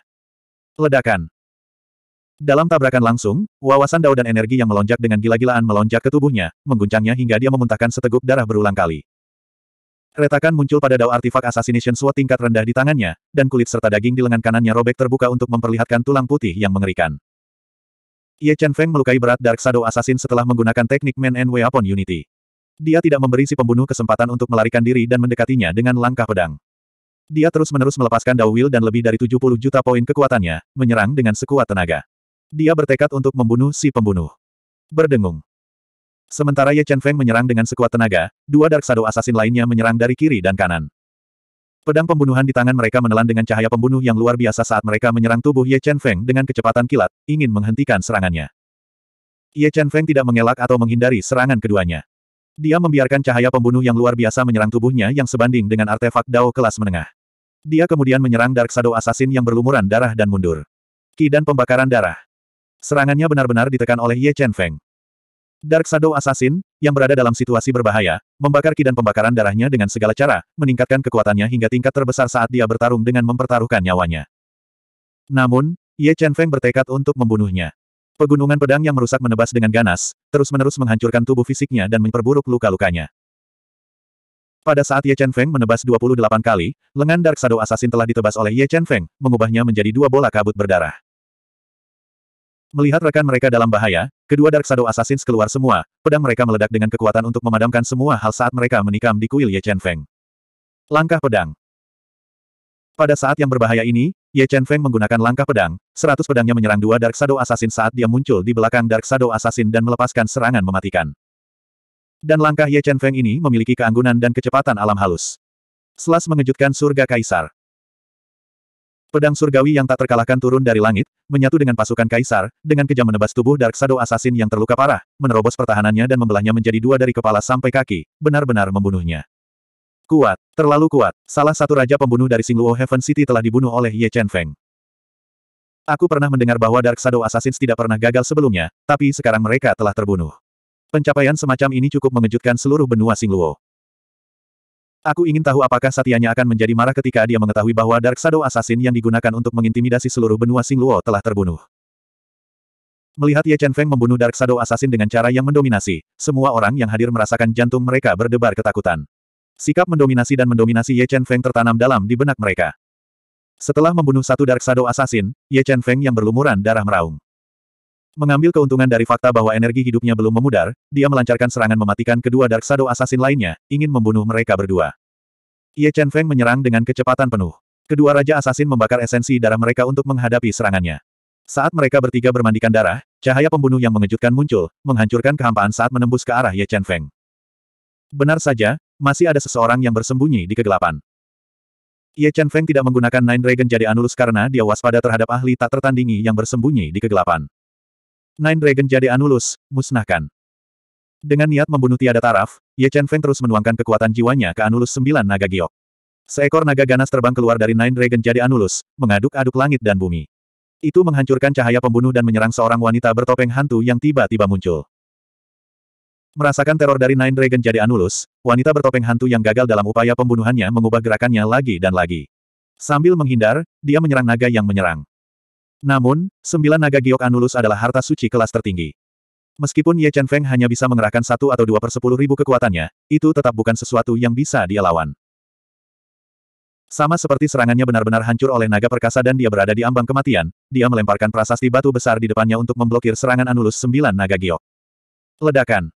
Ledakan. Dalam tabrakan langsung, wawasan Dao dan energi yang melonjak dengan gila-gilaan melonjak ke tubuhnya, mengguncangnya hingga dia memuntahkan seteguk darah berulang kali. Retakan muncul pada Dao artifak Assassination Sword tingkat rendah di tangannya, dan kulit serta daging di lengan kanannya robek terbuka untuk memperlihatkan tulang putih yang mengerikan. Ye Chen Feng melukai berat Dark Shadow Assassin setelah menggunakan teknik Man and Weapon Unity. Dia tidak memberi si pembunuh kesempatan untuk melarikan diri dan mendekatinya dengan langkah pedang. Dia terus-menerus melepaskan Dawil dan lebih dari 70 juta poin kekuatannya, menyerang dengan sekuat tenaga. Dia bertekad untuk membunuh si pembunuh. Berdengung. Sementara Ye Chen Feng menyerang dengan sekuat tenaga, dua Dark Shadow Assassin lainnya menyerang dari kiri dan kanan. Pedang pembunuhan di tangan mereka menelan dengan cahaya pembunuh yang luar biasa saat mereka menyerang tubuh Ye Chen Feng dengan kecepatan kilat, ingin menghentikan serangannya. Ye Chen Feng tidak mengelak atau menghindari serangan keduanya. Dia membiarkan cahaya pembunuh yang luar biasa menyerang tubuhnya yang sebanding dengan artefak Dao kelas menengah. Dia kemudian menyerang Dark Shadow Assassin yang berlumuran darah dan mundur. Ki dan pembakaran darah. Serangannya benar-benar ditekan oleh Ye Chen Feng. Dark Shadow Assassin, yang berada dalam situasi berbahaya, membakar ki dan pembakaran darahnya dengan segala cara, meningkatkan kekuatannya hingga tingkat terbesar saat dia bertarung dengan mempertaruhkan nyawanya. Namun, Ye Chen Feng bertekad untuk membunuhnya. Pegunungan pedang yang merusak menebas dengan ganas, terus-menerus menghancurkan tubuh fisiknya dan memperburuk luka-lukanya. Pada saat Ye Chen Feng menebas 28 kali, lengan Dark Shadow Assassin telah ditebas oleh Ye Chen Feng, mengubahnya menjadi dua bola kabut berdarah. Melihat rekan mereka dalam bahaya, kedua Dark Shadow Assassins keluar semua, pedang mereka meledak dengan kekuatan untuk memadamkan semua hal saat mereka menikam di kuil Ye Chen Feng. Langkah pedang Pada saat yang berbahaya ini, Ye Chen Feng menggunakan langkah pedang, seratus pedangnya menyerang dua Dark Shadow Assassin saat dia muncul di belakang Dark Shadow Assassin dan melepaskan serangan mematikan. Dan langkah Ye Chen Feng ini memiliki keanggunan dan kecepatan alam halus. Selas mengejutkan surga kaisar. Pedang surgawi yang tak terkalahkan turun dari langit, menyatu dengan pasukan kaisar, dengan kejam menebas tubuh Dark Shadow Assassin yang terluka parah, menerobos pertahanannya dan membelahnya menjadi dua dari kepala sampai kaki, benar-benar membunuhnya. Kuat, terlalu kuat, salah satu raja pembunuh dari Singluo Heaven City telah dibunuh oleh Ye Chen Feng. Aku pernah mendengar bahwa Dark Shadow Assassins tidak pernah gagal sebelumnya, tapi sekarang mereka telah terbunuh. Pencapaian semacam ini cukup mengejutkan seluruh benua Singluo. Aku ingin tahu apakah satianya akan menjadi marah ketika dia mengetahui bahwa Dark Shadow Assassin yang digunakan untuk mengintimidasi seluruh benua Singluo telah terbunuh. Melihat Ye Chen Feng membunuh Dark Shadow Assassin dengan cara yang mendominasi, semua orang yang hadir merasakan jantung mereka berdebar ketakutan. Sikap mendominasi dan mendominasi Ye Chen Feng tertanam dalam di benak mereka. Setelah membunuh satu Dark Shadow Assassin, Ye Chen Feng yang berlumuran darah meraung. Mengambil keuntungan dari fakta bahwa energi hidupnya belum memudar, dia melancarkan serangan mematikan kedua Dark Shadow Assassin lainnya, ingin membunuh mereka berdua. Ye Chen Feng menyerang dengan kecepatan penuh. Kedua Raja Assassin membakar esensi darah mereka untuk menghadapi serangannya. Saat mereka bertiga bermandikan darah, cahaya pembunuh yang mengejutkan muncul, menghancurkan kehampaan saat menembus ke arah Ye Chen Feng. Benar saja, masih ada seseorang yang bersembunyi di kegelapan. Ye Chen Feng tidak menggunakan Nine Dragon jadi Anulus karena dia waspada terhadap ahli tak tertandingi yang bersembunyi di kegelapan. Nine Dragon Jade Anulus, musnahkan. Dengan niat membunuh tiada taraf, Ye Chen Feng terus menuangkan kekuatan jiwanya ke Anulus sembilan naga giok. Seekor naga ganas terbang keluar dari Nine Dragon Jade Anulus, mengaduk-aduk langit dan bumi. Itu menghancurkan cahaya pembunuh dan menyerang seorang wanita bertopeng hantu yang tiba-tiba muncul. Merasakan teror dari Nine Dragon Jade Anulus, wanita bertopeng hantu yang gagal dalam upaya pembunuhannya mengubah gerakannya lagi dan lagi. Sambil menghindar, dia menyerang naga yang menyerang. Namun, sembilan naga giok Anulus adalah harta suci kelas tertinggi. Meskipun Ye Chen Feng hanya bisa mengerahkan satu atau dua per sepuluh ribu kekuatannya, itu tetap bukan sesuatu yang bisa dia lawan. Sama seperti serangannya benar-benar hancur oleh naga perkasa dan dia berada di ambang kematian, dia melemparkan prasasti batu besar di depannya untuk memblokir serangan Anulus sembilan naga giok. Ledakan.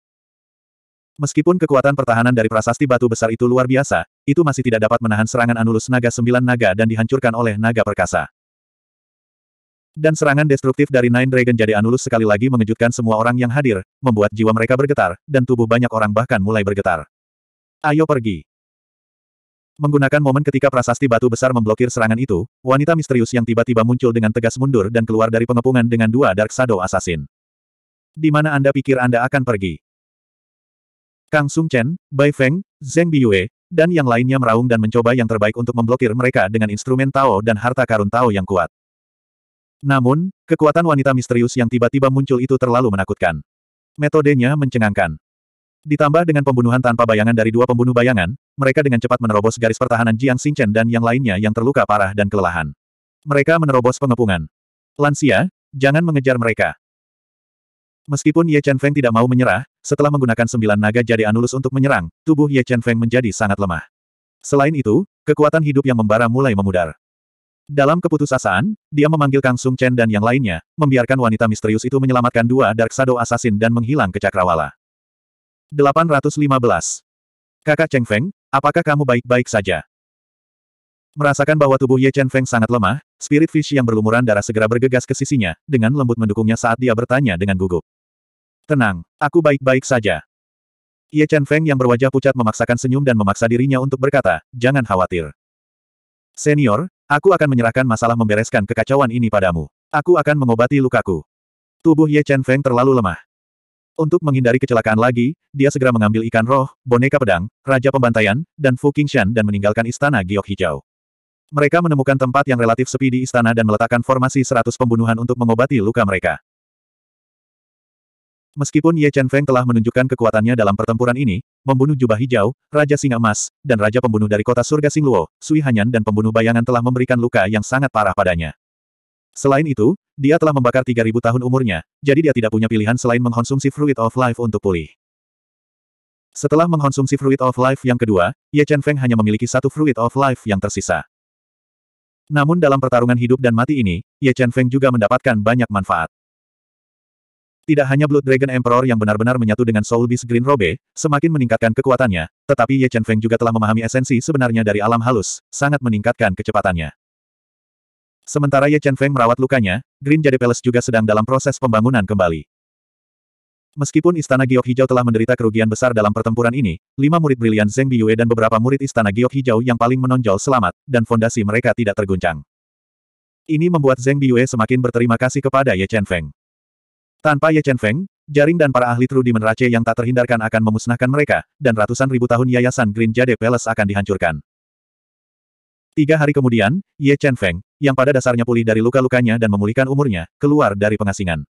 Meskipun kekuatan pertahanan dari prasasti batu besar itu luar biasa, itu masih tidak dapat menahan serangan Anulus naga sembilan naga dan dihancurkan oleh naga perkasa. Dan serangan destruktif dari Nine Dragon jadi Anulus sekali lagi mengejutkan semua orang yang hadir, membuat jiwa mereka bergetar, dan tubuh banyak orang bahkan mulai bergetar. Ayo pergi. Menggunakan momen ketika prasasti batu besar memblokir serangan itu, wanita misterius yang tiba-tiba muncul dengan tegas mundur dan keluar dari pengepungan dengan dua Dark Shadow Assassin. Di mana Anda pikir Anda akan pergi? Kang Sung Chen, Bai Feng, Zheng Biyue, dan yang lainnya meraung dan mencoba yang terbaik untuk memblokir mereka dengan instrumen Tao dan harta karun Tao yang kuat. Namun, kekuatan wanita misterius yang tiba-tiba muncul itu terlalu menakutkan. Metodenya mencengangkan. Ditambah dengan pembunuhan tanpa bayangan dari dua pembunuh bayangan, mereka dengan cepat menerobos garis pertahanan Jiang Xingchen dan yang lainnya yang terluka parah dan kelelahan. Mereka menerobos pengepungan. Lansia, jangan mengejar mereka. Meskipun Ye Chen Feng tidak mau menyerah, setelah menggunakan sembilan naga jadi anulus untuk menyerang, tubuh Ye Chen Feng menjadi sangat lemah. Selain itu, kekuatan hidup yang membara mulai memudar. Dalam keputusasaan, dia memanggil Kang Sung Chen dan yang lainnya, membiarkan wanita misterius itu menyelamatkan dua Dark Shadow Assassin dan menghilang ke Cakrawala. 815. Kakak Cheng Feng, apakah kamu baik-baik saja? Merasakan bahwa tubuh Ye Chen Feng sangat lemah, Spirit Fish yang berlumuran darah segera bergegas ke sisinya, dengan lembut mendukungnya saat dia bertanya dengan gugup. Tenang, aku baik-baik saja. Ye Chen Feng yang berwajah pucat memaksakan senyum dan memaksa dirinya untuk berkata, jangan khawatir. Senior, Aku akan menyerahkan masalah membereskan kekacauan ini padamu. Aku akan mengobati lukaku. Tubuh Ye Chen Feng terlalu lemah. Untuk menghindari kecelakaan lagi, dia segera mengambil ikan roh, boneka pedang, raja pembantaian, dan Fu Shan dan meninggalkan istana giok hijau. Mereka menemukan tempat yang relatif sepi di istana dan meletakkan formasi seratus pembunuhan untuk mengobati luka mereka. Meskipun Ye Chen Feng telah menunjukkan kekuatannya dalam pertempuran ini, membunuh jubah hijau, Raja Singa Emas, dan Raja Pembunuh dari kota surga Sing Luo, Sui Hanyan dan pembunuh bayangan telah memberikan luka yang sangat parah padanya. Selain itu, dia telah membakar 3000 tahun umurnya, jadi dia tidak punya pilihan selain mengkonsumsi Fruit of Life untuk pulih. Setelah mengkonsumsi Fruit of Life yang kedua, Ye Chen Feng hanya memiliki satu Fruit of Life yang tersisa. Namun dalam pertarungan hidup dan mati ini, Ye Chen Feng juga mendapatkan banyak manfaat. Tidak hanya Blood Dragon Emperor yang benar-benar menyatu dengan Soul Beast Green Robe, semakin meningkatkan kekuatannya, tetapi Ye Chen Feng juga telah memahami esensi sebenarnya dari alam halus, sangat meningkatkan kecepatannya. Sementara Ye Chen Feng merawat lukanya, Green Jade Palace juga sedang dalam proses pembangunan kembali. Meskipun Istana Giok Hijau telah menderita kerugian besar dalam pertempuran ini, lima murid brilian Zeng Biyue dan beberapa murid Istana Giok Hijau yang paling menonjol selamat, dan fondasi mereka tidak terguncang. Ini membuat Zeng Biyue semakin berterima kasih kepada Ye Chen Feng. Tanpa Ye Chen Feng, jaring dan para ahli True Demon Rache yang tak terhindarkan akan memusnahkan mereka, dan ratusan ribu tahun yayasan Green Jade Palace akan dihancurkan. Tiga hari kemudian, Ye Chen Feng, yang pada dasarnya pulih dari luka-lukanya dan memulihkan umurnya, keluar dari pengasingan.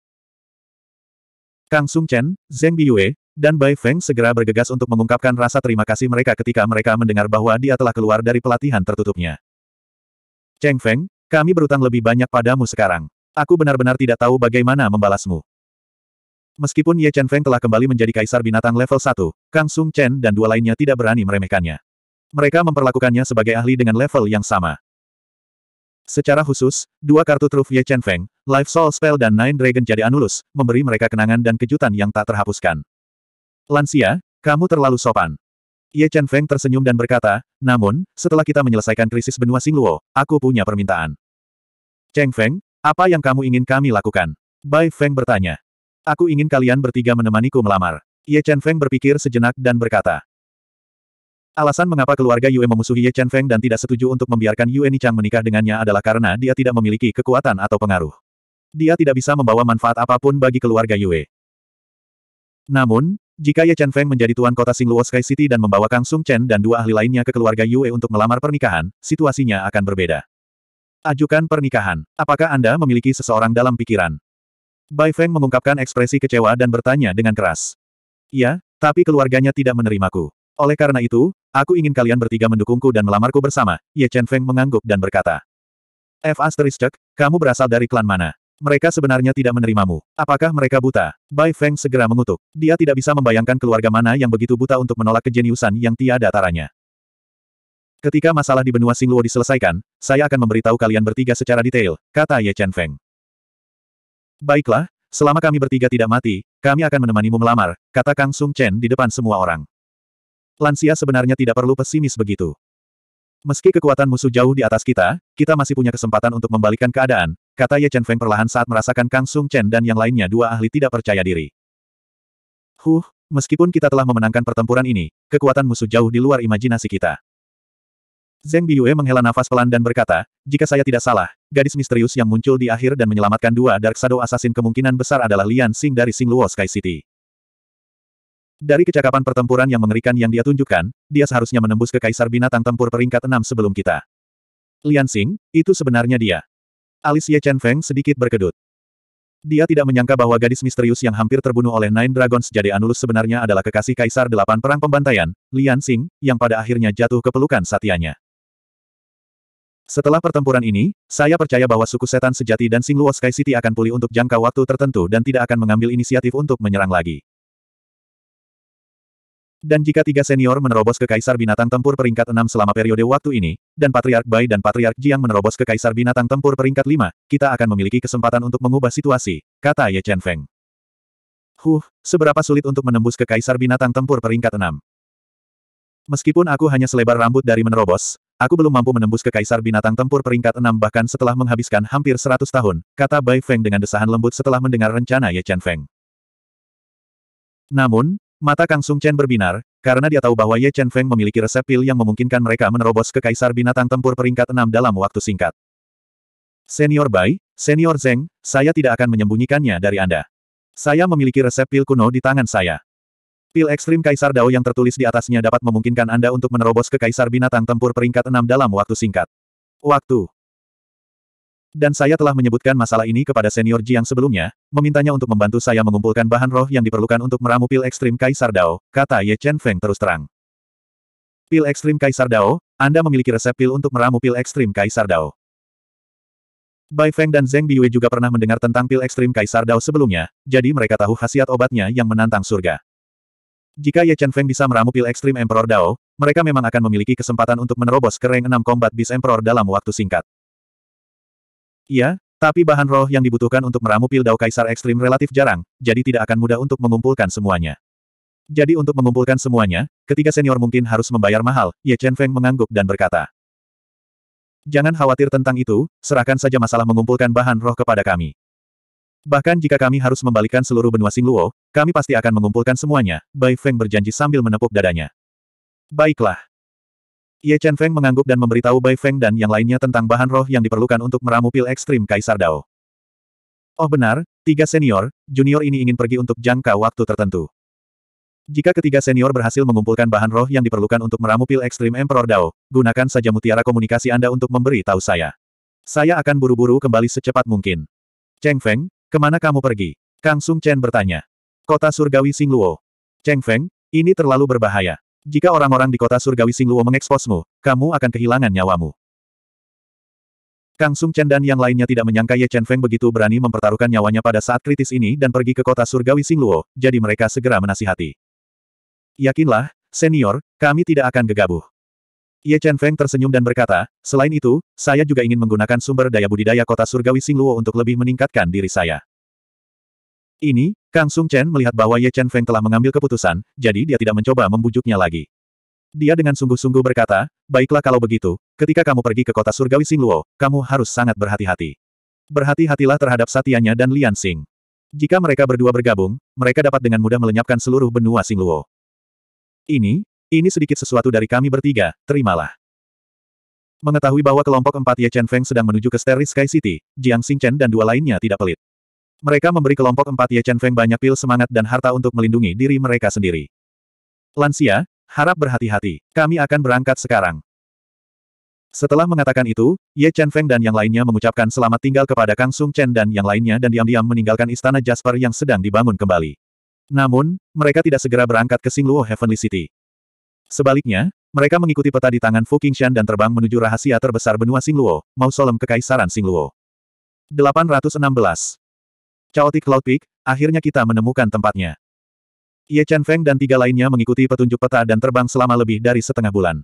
Kang Sung Chen, Zeng Biyue, dan Bai Feng segera bergegas untuk mengungkapkan rasa terima kasih mereka ketika mereka mendengar bahwa dia telah keluar dari pelatihan tertutupnya. Cheng Feng, kami berutang lebih banyak padamu sekarang. Aku benar-benar tidak tahu bagaimana membalasmu. Meskipun Ye Chen Feng telah kembali menjadi kaisar binatang level 1, Kang Sung Chen dan dua lainnya tidak berani meremehkannya. Mereka memperlakukannya sebagai ahli dengan level yang sama. Secara khusus, dua kartu truf Ye Chen Feng, Life Soul Spell dan Nine Dragon jadi Anulus, memberi mereka kenangan dan kejutan yang tak terhapuskan. Lansia, kamu terlalu sopan. Ye Chen Feng tersenyum dan berkata, namun, setelah kita menyelesaikan krisis benua Singluo, aku punya permintaan. Cheng Feng, apa yang kamu ingin kami lakukan? Bai Feng bertanya. Aku ingin kalian bertiga menemaniku melamar. Ye Chen Feng berpikir sejenak dan berkata. Alasan mengapa keluarga Yue memusuhi Ye Chen Feng dan tidak setuju untuk membiarkan Yue Nichang menikah dengannya adalah karena dia tidak memiliki kekuatan atau pengaruh. Dia tidak bisa membawa manfaat apapun bagi keluarga Yue. Namun, jika Ye Chen Feng menjadi tuan kota Singluo Sky City dan membawa Kang Sung Chen dan dua ahli lainnya ke keluarga Yue untuk melamar pernikahan, situasinya akan berbeda. Ajukan pernikahan. Apakah Anda memiliki seseorang dalam pikiran? Bai Feng mengungkapkan ekspresi kecewa dan bertanya dengan keras. Ya, tapi keluarganya tidak menerimaku. Oleh karena itu, aku ingin kalian bertiga mendukungku dan melamarku bersama, Ye Chen Feng mengangguk dan berkata. F asterisk, kamu berasal dari klan mana? Mereka sebenarnya tidak menerimamu. Apakah mereka buta? Bai Feng segera mengutuk. Dia tidak bisa membayangkan keluarga mana yang begitu buta untuk menolak kejeniusan yang tiada taranya. Ketika masalah di benua Singluo diselesaikan, saya akan memberitahu kalian bertiga secara detail, kata Ye Chen Feng. Baiklah, selama kami bertiga tidak mati, kami akan menemanimu melamar, kata Kang Sung Chen di depan semua orang. Lansia sebenarnya tidak perlu pesimis begitu. Meski kekuatan musuh jauh di atas kita, kita masih punya kesempatan untuk membalikkan keadaan, kata Ye Chen Feng perlahan saat merasakan Kang Sung Chen dan yang lainnya dua ahli tidak percaya diri. Huh, meskipun kita telah memenangkan pertempuran ini, kekuatan musuh jauh di luar imajinasi kita. Zeng Biyue menghela nafas pelan dan berkata, jika saya tidak salah, gadis misterius yang muncul di akhir dan menyelamatkan dua Dark Shadow Assassin kemungkinan besar adalah Lian Xing dari Luo Sky City. Dari kecakapan pertempuran yang mengerikan yang dia tunjukkan, dia seharusnya menembus ke Kaisar Binatang Tempur peringkat 6 sebelum kita. Lian Xing, itu sebenarnya dia. Alis Ye Chen Feng sedikit berkedut. Dia tidak menyangka bahwa gadis misterius yang hampir terbunuh oleh Nine Dragons jadi Anulus sebenarnya adalah kekasih Kaisar Delapan Perang Pembantaian, Lian Xing, yang pada akhirnya jatuh ke pelukan satianya. Setelah pertempuran ini, saya percaya bahwa suku setan sejati dan Sing Singluo Sky City akan pulih untuk jangka waktu tertentu dan tidak akan mengambil inisiatif untuk menyerang lagi. Dan jika tiga senior menerobos ke Kaisar Binatang Tempur peringkat 6 selama periode waktu ini, dan Patriark Bai dan Patriark Jiang menerobos ke Kaisar Binatang Tempur peringkat 5, kita akan memiliki kesempatan untuk mengubah situasi, kata Ye Chen Feng. Huh, seberapa sulit untuk menembus ke Kaisar Binatang Tempur peringkat 6. Meskipun aku hanya selebar rambut dari menerobos, aku belum mampu menembus ke Kaisar Binatang Tempur peringkat enam bahkan setelah menghabiskan hampir seratus tahun, kata Bai Feng dengan desahan lembut setelah mendengar rencana Ye Chen Feng. Namun, mata Kang Sung Chen berbinar, karena dia tahu bahwa Ye Chen Feng memiliki resep pil yang memungkinkan mereka menerobos ke Kaisar Binatang Tempur peringkat enam dalam waktu singkat. Senior Bai, Senior Zeng, saya tidak akan menyembunyikannya dari Anda. Saya memiliki resep pil kuno di tangan saya. Pil ekstrim Kaisar Dao yang tertulis di atasnya dapat memungkinkan Anda untuk menerobos ke Kaisar Binatang Tempur peringkat 6 dalam waktu singkat. Waktu. Dan saya telah menyebutkan masalah ini kepada senior Jiang sebelumnya, memintanya untuk membantu saya mengumpulkan bahan roh yang diperlukan untuk meramu pil ekstrim Kaisar Dao, kata Ye Chen Feng terus terang. Pil ekstrim Kaisar Dao, Anda memiliki resep pil untuk meramu pil ekstrim Kaisar Dao. Bai Feng dan Zheng Biwei juga pernah mendengar tentang pil ekstrim Kaisar Dao sebelumnya, jadi mereka tahu khasiat obatnya yang menantang surga. Jika Ye Chen Feng bisa meramu pil ekstrim Emperor Dao, mereka memang akan memiliki kesempatan untuk menerobos ke enam kombat bis Beast Emperor dalam waktu singkat. Iya, tapi bahan roh yang dibutuhkan untuk meramu pil Dao Kaisar Ekstrim relatif jarang, jadi tidak akan mudah untuk mengumpulkan semuanya. Jadi untuk mengumpulkan semuanya, ketiga senior mungkin harus membayar mahal, Ye Chen Feng mengangguk dan berkata. Jangan khawatir tentang itu, serahkan saja masalah mengumpulkan bahan roh kepada kami. Bahkan jika kami harus membalikkan seluruh benua Singluo, kami pasti akan mengumpulkan semuanya, Bai Feng berjanji sambil menepuk dadanya. Baiklah. Ye Chen Feng mengangguk dan memberitahu Bai Feng dan yang lainnya tentang bahan roh yang diperlukan untuk meramu pil ekstrim Kaisar Dao. Oh benar, tiga senior, junior ini ingin pergi untuk jangka waktu tertentu. Jika ketiga senior berhasil mengumpulkan bahan roh yang diperlukan untuk meramu pil ekstrim Emperor Dao, gunakan saja mutiara komunikasi Anda untuk memberi tahu saya. Saya akan buru-buru kembali secepat mungkin. Cheng Feng, Kemana kamu pergi? Kang Sung Chen bertanya. Kota Surgawi Singluo. Cheng Feng, ini terlalu berbahaya. Jika orang-orang di kota Surgawi Singluo mengeksposmu, kamu akan kehilangan nyawamu. Kang Sung Chen dan yang lainnya tidak menyangka Ye Chen Feng begitu berani mempertaruhkan nyawanya pada saat kritis ini dan pergi ke kota surgawi Singluo, jadi mereka segera menasihati. Yakinlah, senior, kami tidak akan gegabah. Ye Chen Feng tersenyum dan berkata, selain itu, saya juga ingin menggunakan sumber daya budidaya kota surgawi Singluo untuk lebih meningkatkan diri saya. Ini, Kang Sung Chen melihat bahwa Ye Chen Feng telah mengambil keputusan, jadi dia tidak mencoba membujuknya lagi. Dia dengan sungguh-sungguh berkata, baiklah kalau begitu, ketika kamu pergi ke kota surgawi Singluo, kamu harus sangat berhati-hati. Berhati-hatilah terhadap Satianya dan Lian Xing. Jika mereka berdua bergabung, mereka dapat dengan mudah melenyapkan seluruh benua Singluo. Ini, ini sedikit sesuatu dari kami bertiga, terimalah. Mengetahui bahwa kelompok empat Ye Chen Feng sedang menuju ke Starry Sky City, Jiang Chen dan dua lainnya tidak pelit. Mereka memberi kelompok empat Ye Chen Feng banyak pil semangat dan harta untuk melindungi diri mereka sendiri. Lansia, harap berhati-hati, kami akan berangkat sekarang. Setelah mengatakan itu, Ye Chen Feng dan yang lainnya mengucapkan selamat tinggal kepada Kang Sung Chen dan yang lainnya dan diam-diam meninggalkan istana Jasper yang sedang dibangun kembali. Namun, mereka tidak segera berangkat ke Singluo Heavenly City. Sebaliknya, mereka mengikuti peta di tangan Fu Qingshan dan terbang menuju rahasia terbesar benua Singluo, mausolem kekaisaran Singluo. 816. Chaotic Cloud Peak, akhirnya kita menemukan tempatnya. Ye Chen Feng dan tiga lainnya mengikuti petunjuk peta dan terbang selama lebih dari setengah bulan.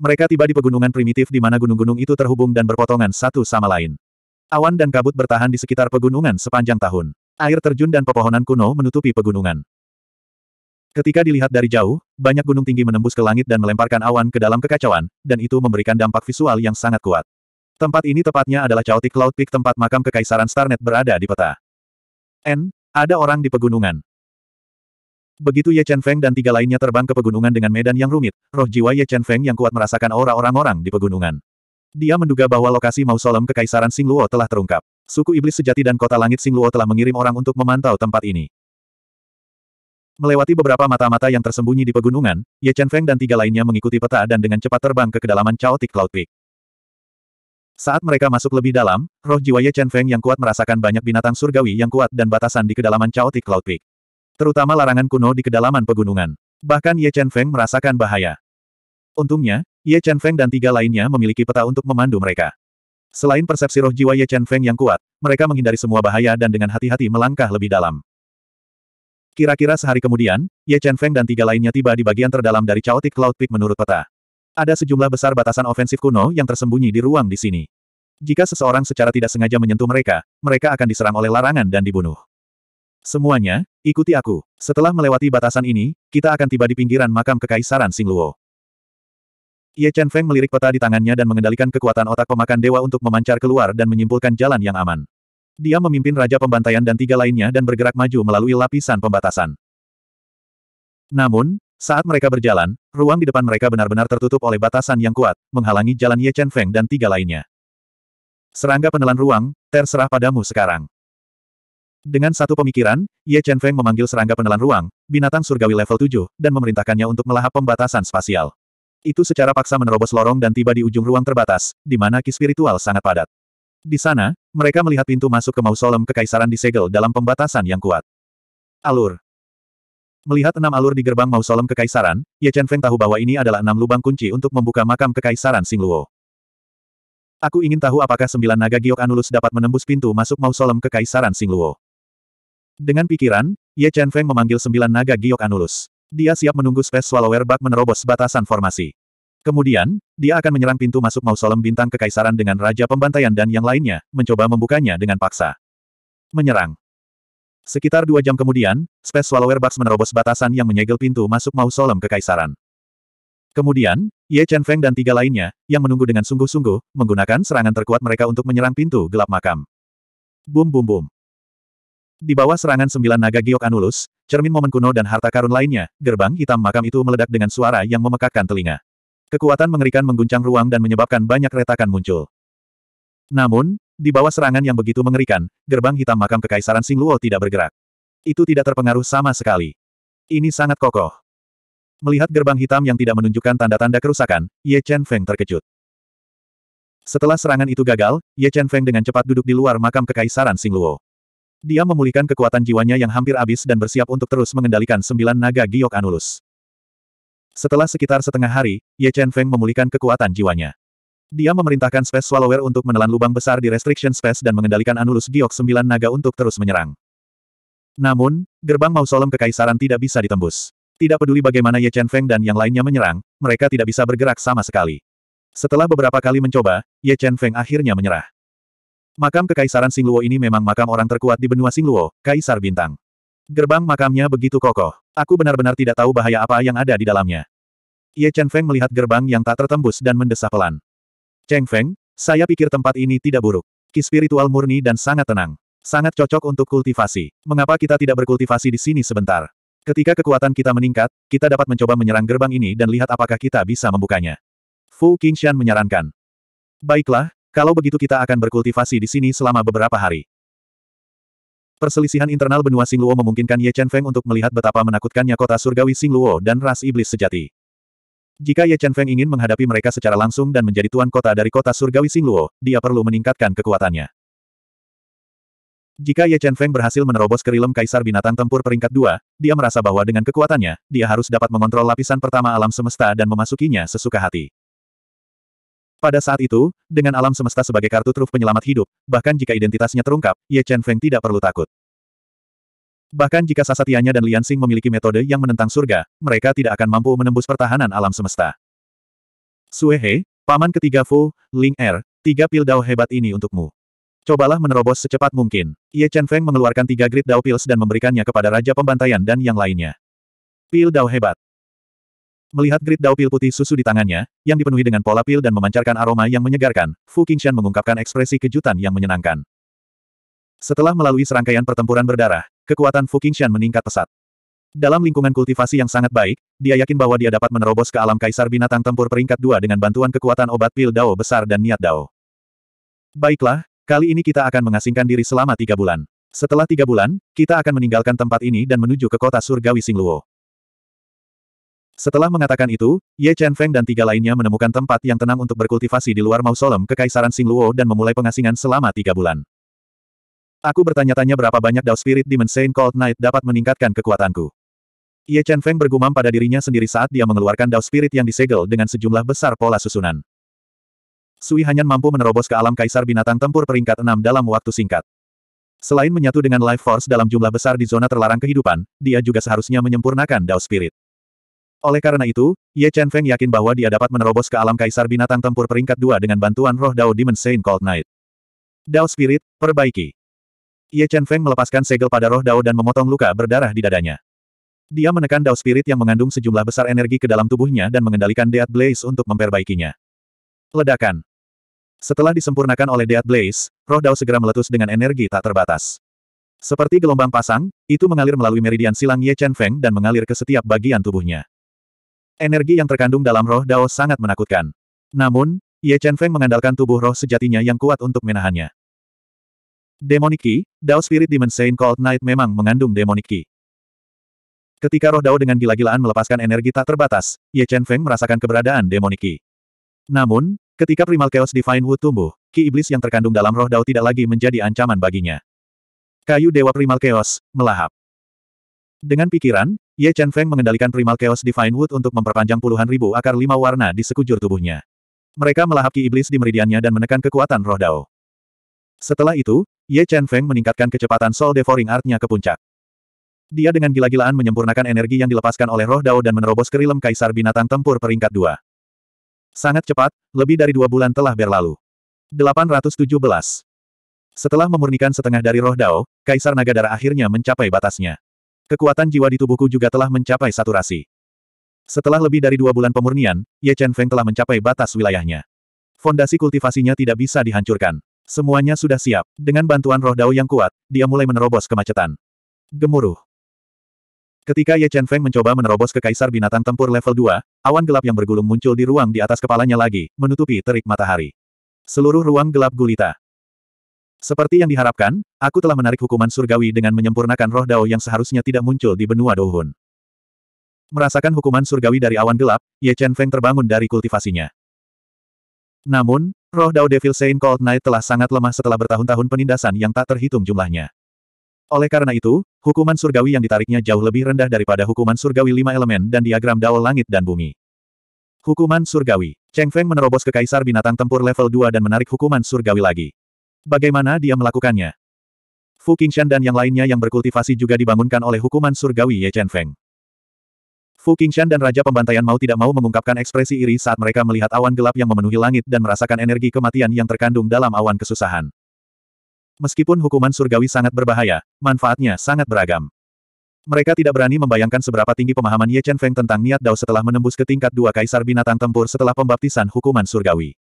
Mereka tiba di pegunungan primitif di mana gunung-gunung itu terhubung dan berpotongan satu sama lain. Awan dan kabut bertahan di sekitar pegunungan sepanjang tahun. Air terjun dan pepohonan kuno menutupi pegunungan. Ketika dilihat dari jauh, banyak gunung tinggi menembus ke langit dan melemparkan awan ke dalam kekacauan, dan itu memberikan dampak visual yang sangat kuat. Tempat ini tepatnya adalah Chaotic Cloud Peak tempat makam kekaisaran Starnet berada di peta. N, ada orang di pegunungan. Begitu Ye Chen Feng dan tiga lainnya terbang ke pegunungan dengan medan yang rumit, roh jiwa Ye Chen Feng yang kuat merasakan aura orang-orang di pegunungan. Dia menduga bahwa lokasi mausolem kekaisaran Singluo telah terungkap. Suku iblis sejati dan kota langit Singluo telah mengirim orang untuk memantau tempat ini. Melewati beberapa mata-mata yang tersembunyi di pegunungan, Ye Chen Feng dan tiga lainnya mengikuti peta dan dengan cepat terbang ke kedalaman Chaotic Cloud Peak. Saat mereka masuk lebih dalam, roh jiwa Ye Chen Feng yang kuat merasakan banyak binatang surgawi yang kuat dan batasan di kedalaman Chaotic Cloud Peak. Terutama larangan kuno di kedalaman pegunungan. Bahkan Ye Chen Feng merasakan bahaya. Untungnya, Ye Chen Feng dan tiga lainnya memiliki peta untuk memandu mereka. Selain persepsi roh jiwa Ye Chen Feng yang kuat, mereka menghindari semua bahaya dan dengan hati-hati melangkah lebih dalam. Kira-kira sehari kemudian, Ye Chen Feng dan tiga lainnya tiba di bagian terdalam dari Chaotic Cloud Peak menurut peta. Ada sejumlah besar batasan ofensif kuno yang tersembunyi di ruang di sini. Jika seseorang secara tidak sengaja menyentuh mereka, mereka akan diserang oleh larangan dan dibunuh. Semuanya, ikuti aku. Setelah melewati batasan ini, kita akan tiba di pinggiran makam kekaisaran Sing Luo. Ye Chen Feng melirik peta di tangannya dan mengendalikan kekuatan otak pemakan dewa untuk memancar keluar dan menyimpulkan jalan yang aman. Dia memimpin Raja Pembantaian dan tiga lainnya dan bergerak maju melalui lapisan pembatasan. Namun, saat mereka berjalan, ruang di depan mereka benar-benar tertutup oleh batasan yang kuat, menghalangi jalan Ye Chen Feng dan tiga lainnya. Serangga penelan ruang, terserah padamu sekarang. Dengan satu pemikiran, Ye Chen Feng memanggil serangga penelan ruang, binatang surgawi level 7, dan memerintahkannya untuk melahap pembatasan spasial. Itu secara paksa menerobos lorong dan tiba di ujung ruang terbatas, di mana ki spiritual sangat padat. Di sana, mereka melihat pintu masuk ke mausolem kekaisaran disegel dalam pembatasan yang kuat. Alur Melihat enam alur di gerbang mausolem kekaisaran, Ye Chen Feng tahu bahwa ini adalah enam lubang kunci untuk membuka makam kekaisaran Sing Luo. Aku ingin tahu apakah sembilan naga giok Anulus dapat menembus pintu masuk mausolem kekaisaran Sing Luo. Dengan pikiran, Ye Chen Feng memanggil sembilan naga giok Anulus. Dia siap menunggu Space Swallower Bug menerobos batasan formasi. Kemudian, dia akan menyerang pintu masuk mausolem bintang kekaisaran dengan Raja Pembantaian dan yang lainnya, mencoba membukanya dengan paksa. Menyerang. Sekitar dua jam kemudian, Space Swallower Bugs menerobos batasan yang menyegel pintu masuk mausolem kekaisaran. Kemudian, Ye Chen Feng dan tiga lainnya, yang menunggu dengan sungguh-sungguh, menggunakan serangan terkuat mereka untuk menyerang pintu gelap makam. Bum bum bum. Di bawah serangan sembilan naga giok anulus, cermin momen kuno dan harta karun lainnya, gerbang hitam makam itu meledak dengan suara yang memekakkan telinga. Kekuatan mengerikan mengguncang ruang dan menyebabkan banyak retakan muncul. Namun, di bawah serangan yang begitu mengerikan, gerbang hitam makam kekaisaran Sing Luo tidak bergerak. Itu tidak terpengaruh sama sekali. Ini sangat kokoh. Melihat gerbang hitam yang tidak menunjukkan tanda-tanda kerusakan, Ye Chen Feng terkejut. Setelah serangan itu gagal, Ye Chen Feng dengan cepat duduk di luar makam kekaisaran Sing Luo. Dia memulihkan kekuatan jiwanya yang hampir habis dan bersiap untuk terus mengendalikan sembilan naga giok Anulus. Setelah sekitar setengah hari, Ye Chen Feng memulihkan kekuatan jiwanya. Dia memerintahkan Space Swallower untuk menelan lubang besar di Restriction Space dan mengendalikan Anulus Giok 9 naga untuk terus menyerang. Namun, gerbang mausolem kekaisaran tidak bisa ditembus. Tidak peduli bagaimana Ye Chen Feng dan yang lainnya menyerang, mereka tidak bisa bergerak sama sekali. Setelah beberapa kali mencoba, Ye Chen Feng akhirnya menyerah. Makam Kekaisaran Singluo ini memang makam orang terkuat di benua Singluo, Kaisar Bintang. Gerbang makamnya begitu kokoh. Aku benar-benar tidak tahu bahaya apa yang ada di dalamnya. Ye Chen Feng melihat gerbang yang tak tertembus dan mendesah pelan. Cheng Feng, saya pikir tempat ini tidak buruk. Ki spiritual murni dan sangat tenang. Sangat cocok untuk kultivasi. Mengapa kita tidak berkultivasi di sini sebentar? Ketika kekuatan kita meningkat, kita dapat mencoba menyerang gerbang ini dan lihat apakah kita bisa membukanya. Fu Qingshan menyarankan. Baiklah, kalau begitu kita akan berkultivasi di sini selama beberapa hari. Perselisihan internal benua Singluo memungkinkan Ye Chen Feng untuk melihat betapa menakutkannya kota surgawi Singluo dan ras iblis sejati. Jika Ye Chen Feng ingin menghadapi mereka secara langsung dan menjadi tuan kota dari kota surgawi Singluo, dia perlu meningkatkan kekuatannya. Jika Ye Chen Feng berhasil menerobos kerilem Kaisar Binatang Tempur peringkat 2, dia merasa bahwa dengan kekuatannya, dia harus dapat mengontrol lapisan pertama alam semesta dan memasukinya sesuka hati. Pada saat itu, dengan alam semesta sebagai kartu truf penyelamat hidup, bahkan jika identitasnya terungkap, Ye Chen Feng tidak perlu takut. Bahkan jika Sasatianya dan Lian Xing memiliki metode yang menentang surga, mereka tidak akan mampu menembus pertahanan alam semesta. Suehe, paman ketiga Fu, Ling Er, tiga pil dao hebat ini untukmu. Cobalah menerobos secepat mungkin. Ye Chen Feng mengeluarkan tiga grid dao pils dan memberikannya kepada Raja Pembantaian dan yang lainnya. Pil dao hebat. Melihat grid dao pil putih susu di tangannya, yang dipenuhi dengan pola pil dan memancarkan aroma yang menyegarkan, Fu Qingshan mengungkapkan ekspresi kejutan yang menyenangkan. Setelah melalui serangkaian pertempuran berdarah, kekuatan Fu Qingshan meningkat pesat. Dalam lingkungan kultivasi yang sangat baik, dia yakin bahwa dia dapat menerobos ke alam kaisar binatang tempur peringkat dua dengan bantuan kekuatan obat pil dao besar dan niat dao. Baiklah, kali ini kita akan mengasingkan diri selama tiga bulan. Setelah tiga bulan, kita akan meninggalkan tempat ini dan menuju ke kota surgawi Singluo. Setelah mengatakan itu, Ye Chen Feng dan tiga lainnya menemukan tempat yang tenang untuk berkultivasi di luar mausolem Kekaisaran Luo dan memulai pengasingan selama tiga bulan. Aku bertanya-tanya berapa banyak Dao Spirit di Saint Cold Night dapat meningkatkan kekuatanku. Ye Chen Feng bergumam pada dirinya sendiri saat dia mengeluarkan Dao Spirit yang disegel dengan sejumlah besar pola susunan. Sui Hanyan mampu menerobos ke alam Kaisar Binatang Tempur peringkat enam dalam waktu singkat. Selain menyatu dengan Life Force dalam jumlah besar di zona terlarang kehidupan, dia juga seharusnya menyempurnakan Dao Spirit. Oleh karena itu, Ye Chen Feng yakin bahwa dia dapat menerobos ke alam kaisar binatang tempur peringkat dua dengan bantuan roh Dao Demon Saint Cold Knight. Dao Spirit, perbaiki. Ye Chen Feng melepaskan segel pada roh Dao dan memotong luka berdarah di dadanya. Dia menekan Dao Spirit yang mengandung sejumlah besar energi ke dalam tubuhnya dan mengendalikan Death Blaze untuk memperbaikinya. Ledakan. Setelah disempurnakan oleh Death Blaze, roh Dao segera meletus dengan energi tak terbatas. Seperti gelombang pasang, itu mengalir melalui meridian silang Ye Chen Feng dan mengalir ke setiap bagian tubuhnya. Energi yang terkandung dalam roh Dao sangat menakutkan. Namun, Ye Chen Feng mengandalkan tubuh roh sejatinya yang kuat untuk menahannya. Demonic Dao Spirit Demon Dimension Cold Night memang mengandung Demonic Ketika roh Dao dengan gila-gilaan melepaskan energi tak terbatas, Ye Chen Feng merasakan keberadaan Demonic Namun, ketika Primal Chaos Divine Wood tumbuh, Ki Iblis yang terkandung dalam roh Dao tidak lagi menjadi ancaman baginya. Kayu Dewa Primal Chaos, melahap. Dengan pikiran, Ye Chen Feng mengendalikan primal chaos divine wood untuk memperpanjang puluhan ribu akar lima warna di sekujur tubuhnya. Mereka melahap ki iblis di meridiannya dan menekan kekuatan roh dao. Setelah itu, Ye Chen Feng meningkatkan kecepatan soul devouring Art-nya ke puncak. Dia dengan gila-gilaan menyempurnakan energi yang dilepaskan oleh roh dao dan menerobos kerilem kaisar binatang tempur peringkat dua. Sangat cepat, lebih dari dua bulan telah berlalu. 817. Setelah memurnikan setengah dari roh dao, kaisar naga darah akhirnya mencapai batasnya. Kekuatan jiwa di tubuhku juga telah mencapai saturasi. Setelah lebih dari dua bulan pemurnian, Ye Chen Feng telah mencapai batas wilayahnya. Fondasi kultivasinya tidak bisa dihancurkan. Semuanya sudah siap. Dengan bantuan roh dao yang kuat, dia mulai menerobos kemacetan. Gemuruh. Ketika Ye Chen Feng mencoba menerobos ke kaisar binatang tempur level 2, awan gelap yang bergulung muncul di ruang di atas kepalanya lagi, menutupi terik matahari. Seluruh ruang gelap gulita. Seperti yang diharapkan, aku telah menarik hukuman surgawi dengan menyempurnakan roh dao yang seharusnya tidak muncul di benua Dohun. Merasakan hukuman surgawi dari awan gelap, Ye Chen Feng terbangun dari kultivasinya. Namun, roh Dao Devil Saint Cold Knight telah sangat lemah setelah bertahun-tahun penindasan yang tak terhitung jumlahnya. Oleh karena itu, hukuman surgawi yang ditariknya jauh lebih rendah daripada hukuman surgawi lima elemen dan diagram Dao Langit dan Bumi. Hukuman surgawi. Cheng Feng menerobos ke Kaisar Binatang Tempur level 2 dan menarik hukuman surgawi lagi. Bagaimana dia melakukannya? Fu Qingshan dan yang lainnya yang berkultivasi juga dibangunkan oleh hukuman surgawi Ye Chen Feng. Fu Qingshan dan Raja Pembantaian mau tidak mau mengungkapkan ekspresi iri saat mereka melihat awan gelap yang memenuhi langit dan merasakan energi kematian yang terkandung dalam awan kesusahan. Meskipun hukuman surgawi sangat berbahaya, manfaatnya sangat beragam. Mereka tidak berani membayangkan seberapa tinggi pemahaman Ye Chen Feng tentang niat Dao setelah menembus ke tingkat dua kaisar binatang tempur setelah pembaptisan hukuman surgawi.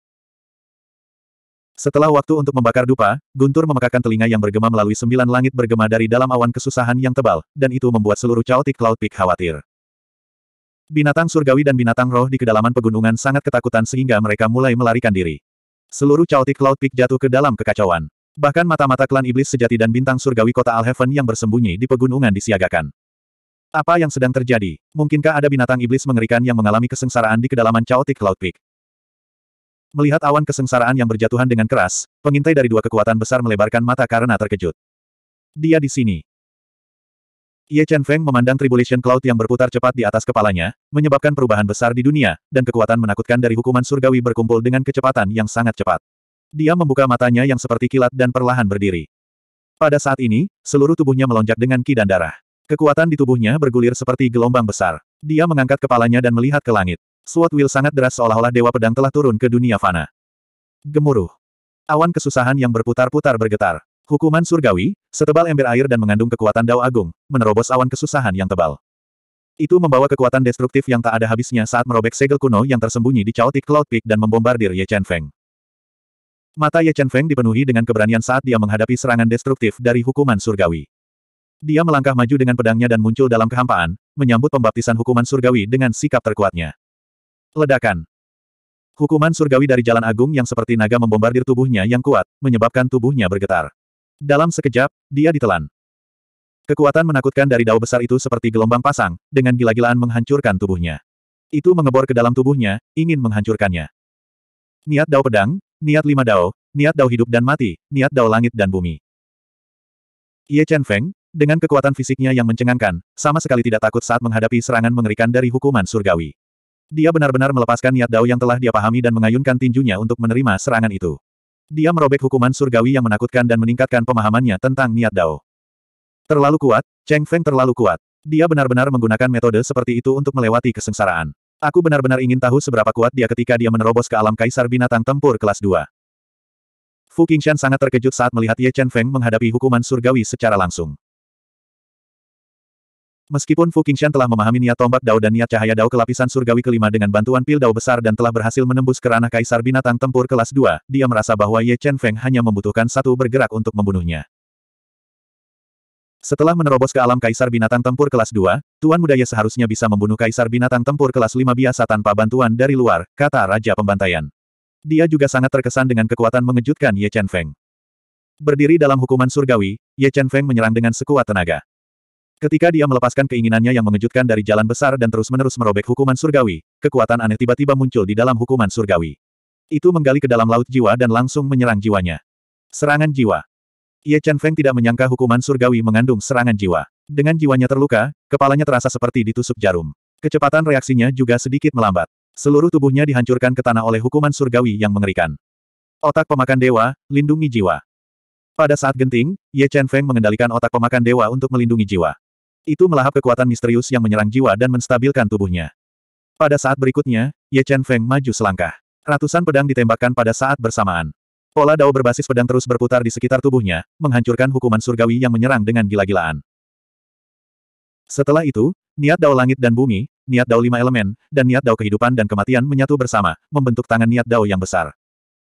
Setelah waktu untuk membakar dupa, Guntur memekakan telinga yang bergema melalui sembilan langit bergema dari dalam awan kesusahan yang tebal, dan itu membuat seluruh Chaotic Cloud Peak khawatir. Binatang surgawi dan binatang roh di kedalaman pegunungan sangat ketakutan sehingga mereka mulai melarikan diri. Seluruh Chaotic Cloud Peak jatuh ke dalam kekacauan. Bahkan mata-mata klan iblis sejati dan bintang surgawi kota Alheaven yang bersembunyi di pegunungan disiagakan. Apa yang sedang terjadi? Mungkinkah ada binatang iblis mengerikan yang mengalami kesengsaraan di kedalaman Chaotic Cloud Peak? Melihat awan kesengsaraan yang berjatuhan dengan keras, pengintai dari dua kekuatan besar melebarkan mata karena terkejut. Dia di sini. Ye Chen Feng memandang Tribulation Cloud yang berputar cepat di atas kepalanya, menyebabkan perubahan besar di dunia, dan kekuatan menakutkan dari hukuman surgawi berkumpul dengan kecepatan yang sangat cepat. Dia membuka matanya yang seperti kilat dan perlahan berdiri. Pada saat ini, seluruh tubuhnya melonjak dengan ki dan darah. Kekuatan di tubuhnya bergulir seperti gelombang besar. Dia mengangkat kepalanya dan melihat ke langit. Sword Will sangat deras seolah-olah dewa pedang telah turun ke dunia fana. Gemuruh. Awan kesusahan yang berputar-putar bergetar. Hukuman surgawi, setebal ember air dan mengandung kekuatan dao agung, menerobos awan kesusahan yang tebal. Itu membawa kekuatan destruktif yang tak ada habisnya saat merobek segel kuno yang tersembunyi di Chaotic Cloud Peak dan membombardir Ye Chen Feng. Mata Ye Chen Feng dipenuhi dengan keberanian saat dia menghadapi serangan destruktif dari hukuman surgawi. Dia melangkah maju dengan pedangnya dan muncul dalam kehampaan, menyambut pembaptisan hukuman surgawi dengan sikap terkuatnya. Ledakan. Hukuman surgawi dari jalan agung yang seperti naga membombardir tubuhnya yang kuat, menyebabkan tubuhnya bergetar. Dalam sekejap, dia ditelan. Kekuatan menakutkan dari dao besar itu seperti gelombang pasang, dengan gila-gilaan menghancurkan tubuhnya. Itu mengebor ke dalam tubuhnya, ingin menghancurkannya. Niat dao pedang, niat lima dao, niat dao hidup dan mati, niat dao langit dan bumi. Ye Chen Feng, dengan kekuatan fisiknya yang mencengangkan, sama sekali tidak takut saat menghadapi serangan mengerikan dari hukuman surgawi. Dia benar-benar melepaskan niat Dao yang telah dia pahami dan mengayunkan tinjunya untuk menerima serangan itu. Dia merobek hukuman surgawi yang menakutkan dan meningkatkan pemahamannya tentang niat Dao. Terlalu kuat, Cheng Feng terlalu kuat. Dia benar-benar menggunakan metode seperti itu untuk melewati kesengsaraan. Aku benar-benar ingin tahu seberapa kuat dia ketika dia menerobos ke alam kaisar binatang tempur kelas 2. Fu Qingshan sangat terkejut saat melihat Ye Chen Feng menghadapi hukuman surgawi secara langsung. Meskipun Fu Qingshan telah memahami niat tombak Dao dan niat cahaya Dao ke lapisan surgawi kelima dengan bantuan pil Dao besar dan telah berhasil menembus ke ranah kaisar binatang tempur kelas 2, dia merasa bahwa Ye Chen Feng hanya membutuhkan satu bergerak untuk membunuhnya. Setelah menerobos ke alam kaisar binatang tempur kelas 2, Tuan Muda Ye seharusnya bisa membunuh kaisar binatang tempur kelas 5 biasa tanpa bantuan dari luar, kata Raja Pembantaian. Dia juga sangat terkesan dengan kekuatan mengejutkan Ye Chen Feng. Berdiri dalam hukuman surgawi, Ye Chen Feng menyerang dengan sekuat tenaga. Ketika dia melepaskan keinginannya yang mengejutkan dari jalan besar dan terus-menerus merobek hukuman surgawi, kekuatan aneh tiba-tiba muncul di dalam hukuman surgawi. Itu menggali ke dalam laut jiwa dan langsung menyerang jiwanya. Serangan jiwa. Ye Chen Feng tidak menyangka hukuman surgawi mengandung serangan jiwa. Dengan jiwanya terluka, kepalanya terasa seperti ditusuk jarum. Kecepatan reaksinya juga sedikit melambat. Seluruh tubuhnya dihancurkan ke tanah oleh hukuman surgawi yang mengerikan. Otak pemakan dewa, lindungi jiwa. Pada saat genting, Ye Chen Feng mengendalikan otak pemakan dewa untuk melindungi jiwa. Itu melahap kekuatan misterius yang menyerang jiwa dan menstabilkan tubuhnya. Pada saat berikutnya, Ye Chen Feng maju selangkah. Ratusan pedang ditembakkan pada saat bersamaan. Pola dao berbasis pedang terus berputar di sekitar tubuhnya, menghancurkan hukuman surgawi yang menyerang dengan gila-gilaan. Setelah itu, niat dao langit dan bumi, niat dao lima elemen, dan niat dao kehidupan dan kematian menyatu bersama, membentuk tangan niat dao yang besar.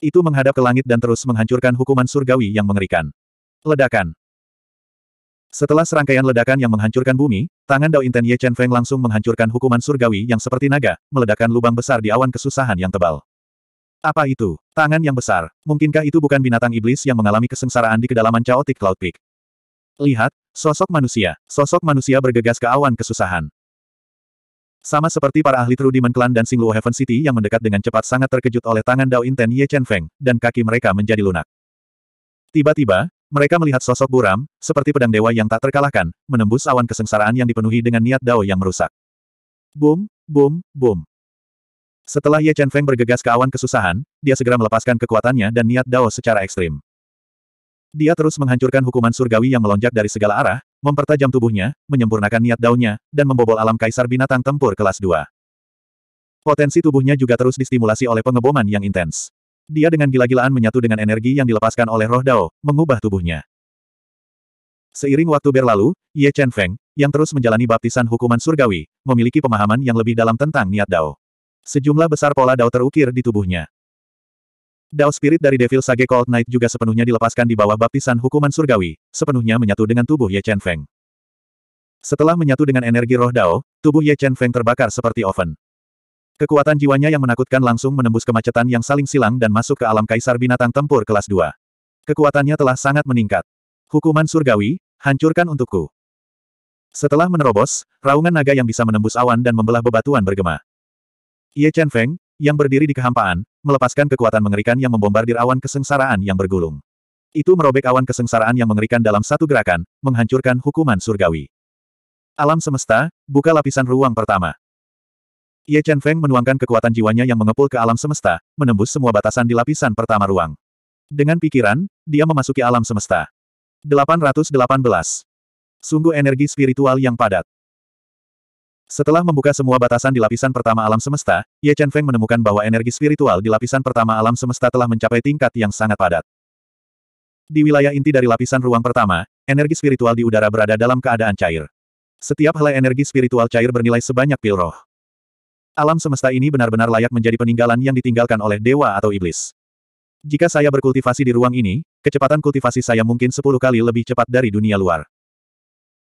Itu menghadap ke langit dan terus menghancurkan hukuman surgawi yang mengerikan. Ledakan. Setelah serangkaian ledakan yang menghancurkan bumi, tangan Dao Inten Ye Chen Feng langsung menghancurkan hukuman surgawi yang seperti naga, meledakkan lubang besar di awan kesusahan yang tebal. Apa itu? Tangan yang besar. Mungkinkah itu bukan binatang iblis yang mengalami kesengsaraan di kedalaman Chaotic Cloud Peak? Lihat, sosok manusia. Sosok manusia bergegas ke awan kesusahan. Sama seperti para ahli True Demon Clan dan Singluo Heaven City yang mendekat dengan cepat sangat terkejut oleh tangan Dao Inten Ye Chen Feng, dan kaki mereka menjadi lunak. Tiba-tiba, mereka melihat sosok buram, seperti pedang dewa yang tak terkalahkan, menembus awan kesengsaraan yang dipenuhi dengan niat dao yang merusak. Boom, boom, boom. Setelah Ye Chen Feng bergegas ke awan kesusahan, dia segera melepaskan kekuatannya dan niat dao secara ekstrim. Dia terus menghancurkan hukuman surgawi yang melonjak dari segala arah, mempertajam tubuhnya, menyempurnakan niat daunnya, dan membobol alam kaisar binatang tempur kelas 2. Potensi tubuhnya juga terus distimulasi oleh pengeboman yang intens. Dia dengan gila-gilaan menyatu dengan energi yang dilepaskan oleh roh Dao, mengubah tubuhnya. Seiring waktu berlalu, Ye Chen Feng, yang terus menjalani baptisan hukuman surgawi, memiliki pemahaman yang lebih dalam tentang niat Dao. Sejumlah besar pola Dao terukir di tubuhnya. Dao spirit dari Devil Sage Cold Knight juga sepenuhnya dilepaskan di bawah baptisan hukuman surgawi, sepenuhnya menyatu dengan tubuh Ye Chen Feng. Setelah menyatu dengan energi roh Dao, tubuh Ye Chen Feng terbakar seperti oven. Kekuatan jiwanya yang menakutkan langsung menembus kemacetan yang saling silang dan masuk ke alam kaisar binatang tempur kelas 2. Kekuatannya telah sangat meningkat. Hukuman surgawi, hancurkan untukku. Setelah menerobos, raungan naga yang bisa menembus awan dan membelah bebatuan bergema. Ye Chen Feng, yang berdiri di kehampaan, melepaskan kekuatan mengerikan yang membombardir awan kesengsaraan yang bergulung. Itu merobek awan kesengsaraan yang mengerikan dalam satu gerakan, menghancurkan hukuman surgawi. Alam semesta, buka lapisan ruang pertama. Ye Chen Feng menuangkan kekuatan jiwanya yang mengepul ke alam semesta, menembus semua batasan di lapisan pertama ruang. Dengan pikiran, dia memasuki alam semesta. 818. Sungguh energi spiritual yang padat. Setelah membuka semua batasan di lapisan pertama alam semesta, Ye Chen Feng menemukan bahwa energi spiritual di lapisan pertama alam semesta telah mencapai tingkat yang sangat padat. Di wilayah inti dari lapisan ruang pertama, energi spiritual di udara berada dalam keadaan cair. Setiap helai energi spiritual cair bernilai sebanyak pil roh. Alam semesta ini benar-benar layak menjadi peninggalan yang ditinggalkan oleh dewa atau iblis. Jika saya berkultivasi di ruang ini, kecepatan kultivasi saya mungkin sepuluh kali lebih cepat dari dunia luar.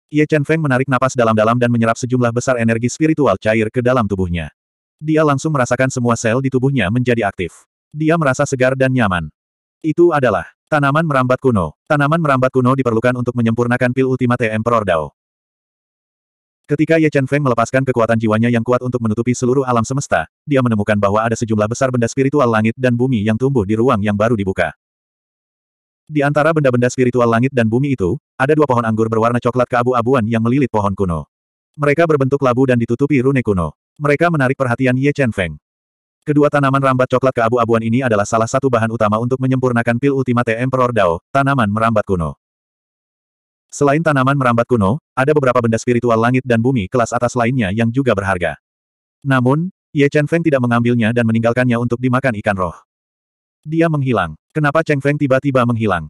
Ye Chen Feng menarik napas dalam-dalam dan menyerap sejumlah besar energi spiritual cair ke dalam tubuhnya. Dia langsung merasakan semua sel di tubuhnya menjadi aktif. Dia merasa segar dan nyaman. Itu adalah tanaman merambat kuno. Tanaman merambat kuno diperlukan untuk menyempurnakan pil Ultimate Emperor Dao. Ketika Ye Chen Feng melepaskan kekuatan jiwanya yang kuat untuk menutupi seluruh alam semesta, dia menemukan bahwa ada sejumlah besar benda spiritual langit dan bumi yang tumbuh di ruang yang baru dibuka. Di antara benda-benda spiritual langit dan bumi itu, ada dua pohon anggur berwarna coklat keabu-abuan yang melilit pohon kuno. Mereka berbentuk labu dan ditutupi rune kuno. Mereka menarik perhatian Ye Chen Feng. Kedua tanaman rambat coklat keabu-abuan ini adalah salah satu bahan utama untuk menyempurnakan pil Ultimate Emperor Dao, tanaman merambat kuno. Selain tanaman merambat kuno, ada beberapa benda spiritual langit dan bumi kelas atas lainnya yang juga berharga. Namun, Ye Chen Feng tidak mengambilnya dan meninggalkannya untuk dimakan ikan roh. Dia menghilang. Kenapa Cheng Feng tiba-tiba menghilang?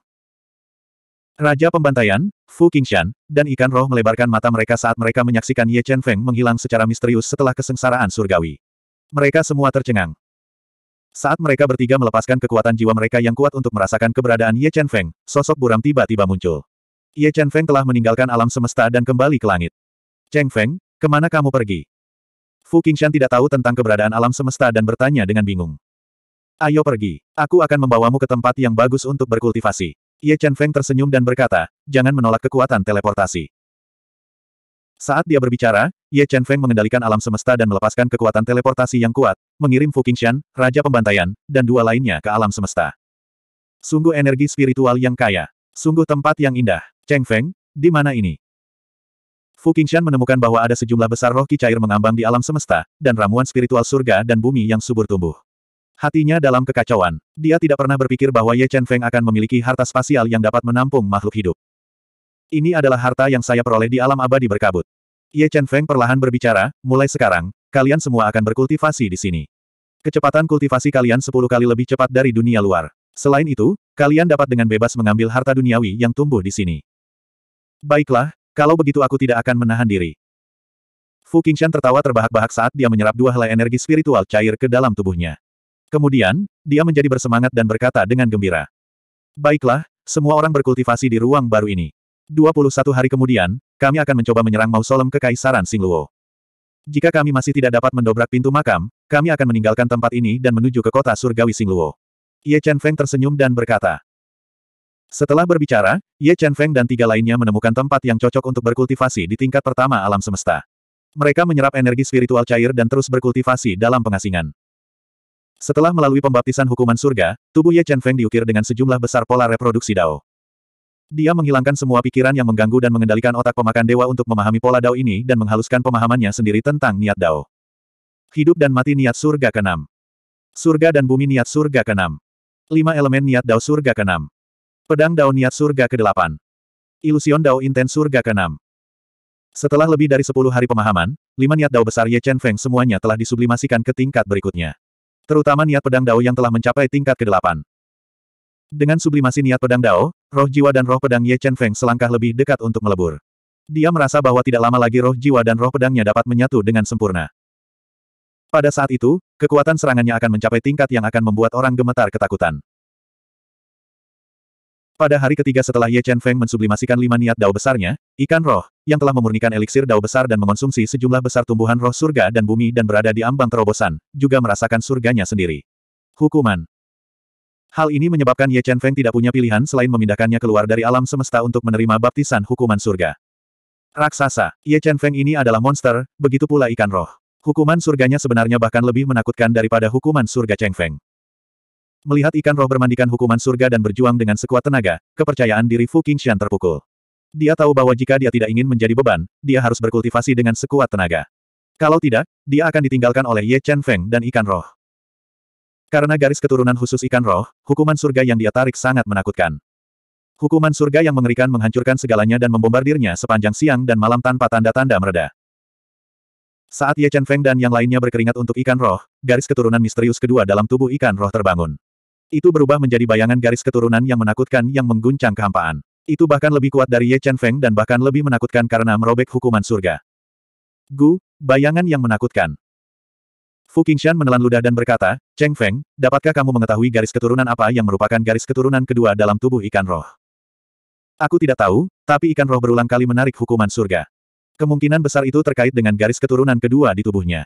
Raja pembantaian, Fu Qingshan, dan ikan roh melebarkan mata mereka saat mereka menyaksikan Ye Chen Feng menghilang secara misterius setelah kesengsaraan surgawi. Mereka semua tercengang. Saat mereka bertiga melepaskan kekuatan jiwa mereka yang kuat untuk merasakan keberadaan Ye Chen Feng, sosok buram tiba-tiba muncul. Ye Chen Feng telah meninggalkan alam semesta dan kembali ke langit. Cheng Feng, kemana kamu pergi? Fu Qingshan tidak tahu tentang keberadaan alam semesta dan bertanya dengan bingung. Ayo pergi, aku akan membawamu ke tempat yang bagus untuk berkultivasi. Ye Chen Feng tersenyum dan berkata, jangan menolak kekuatan teleportasi. Saat dia berbicara, Ye Chen Feng mengendalikan alam semesta dan melepaskan kekuatan teleportasi yang kuat, mengirim Fu Qingshan, Raja Pembantaian, dan dua lainnya ke alam semesta. Sungguh energi spiritual yang kaya. Sungguh tempat yang indah. Cheng Feng, di mana ini? Fu Qingshan menemukan bahwa ada sejumlah besar roh ki cair mengambang di alam semesta, dan ramuan spiritual surga dan bumi yang subur tumbuh. Hatinya dalam kekacauan. Dia tidak pernah berpikir bahwa Ye Chen Feng akan memiliki harta spasial yang dapat menampung makhluk hidup. Ini adalah harta yang saya peroleh di alam abadi berkabut. Ye Chen Feng perlahan berbicara, mulai sekarang, kalian semua akan berkultivasi di sini. Kecepatan kultivasi kalian sepuluh kali lebih cepat dari dunia luar. Selain itu, kalian dapat dengan bebas mengambil harta duniawi yang tumbuh di sini. Baiklah, kalau begitu aku tidak akan menahan diri. Fu Qingshan tertawa terbahak-bahak saat dia menyerap dua helai energi spiritual cair ke dalam tubuhnya. Kemudian, dia menjadi bersemangat dan berkata dengan gembira. Baiklah, semua orang berkultivasi di ruang baru ini. 21 hari kemudian, kami akan mencoba menyerang mausolem Kaisaran Singluo. Jika kami masih tidak dapat mendobrak pintu makam, kami akan meninggalkan tempat ini dan menuju ke kota surgawi Singluo. Ye Chen Feng tersenyum dan berkata, setelah berbicara, Ye Chen Feng dan tiga lainnya menemukan tempat yang cocok untuk berkultivasi di tingkat pertama alam semesta. Mereka menyerap energi spiritual cair dan terus berkultivasi dalam pengasingan. Setelah melalui pembaptisan hukuman surga, tubuh Ye Chen Feng diukir dengan sejumlah besar pola reproduksi Dao. Dia menghilangkan semua pikiran yang mengganggu dan mengendalikan otak pemakan dewa untuk memahami pola Dao ini dan menghaluskan pemahamannya sendiri tentang niat Dao. Hidup dan mati niat surga keenam, Surga dan bumi niat surga keenam, Lima elemen niat Dao surga keenam. Pedang Dao Niat Surga ke-8. Ilusion Dao Intens Surga ke-6. Setelah lebih dari 10 hari pemahaman, lima niat Dao besar Ye Chen Feng semuanya telah disublimasikan ke tingkat berikutnya. Terutama niat pedang Dao yang telah mencapai tingkat ke-8. Dengan sublimasi niat pedang Dao, roh jiwa dan roh pedang Ye Chen Feng selangkah lebih dekat untuk melebur. Dia merasa bahwa tidak lama lagi roh jiwa dan roh pedangnya dapat menyatu dengan sempurna. Pada saat itu, kekuatan serangannya akan mencapai tingkat yang akan membuat orang gemetar ketakutan. Pada hari ketiga setelah Ye Chen Feng mensublimasikan lima niat dao besarnya, ikan roh, yang telah memurnikan eliksir dao besar dan mengonsumsi sejumlah besar tumbuhan roh surga dan bumi dan berada di ambang terobosan, juga merasakan surganya sendiri. Hukuman Hal ini menyebabkan Ye Chen Feng tidak punya pilihan selain memindahkannya keluar dari alam semesta untuk menerima baptisan hukuman surga. Raksasa, Ye Chen Feng ini adalah monster, begitu pula ikan roh. Hukuman surganya sebenarnya bahkan lebih menakutkan daripada hukuman surga Cheng Feng. Melihat ikan roh bermandikan hukuman surga dan berjuang dengan sekuat tenaga, kepercayaan diri Fu Qingshan terpukul. Dia tahu bahwa jika dia tidak ingin menjadi beban, dia harus berkultivasi dengan sekuat tenaga. Kalau tidak, dia akan ditinggalkan oleh Ye Chen Feng dan ikan roh. Karena garis keturunan khusus ikan roh, hukuman surga yang dia tarik sangat menakutkan. Hukuman surga yang mengerikan menghancurkan segalanya dan membombardirnya sepanjang siang dan malam tanpa tanda-tanda mereda. Saat Ye Chen Feng dan yang lainnya berkeringat untuk ikan roh, garis keturunan misterius kedua dalam tubuh ikan roh terbangun. Itu berubah menjadi bayangan garis keturunan yang menakutkan yang mengguncang kehampaan. Itu bahkan lebih kuat dari Ye Chen Feng dan bahkan lebih menakutkan karena merobek hukuman surga. Gu, bayangan yang menakutkan. Fu Qingshan menelan ludah dan berkata, Cheng Feng, dapatkah kamu mengetahui garis keturunan apa yang merupakan garis keturunan kedua dalam tubuh ikan roh? Aku tidak tahu, tapi ikan roh berulang kali menarik hukuman surga. Kemungkinan besar itu terkait dengan garis keturunan kedua di tubuhnya.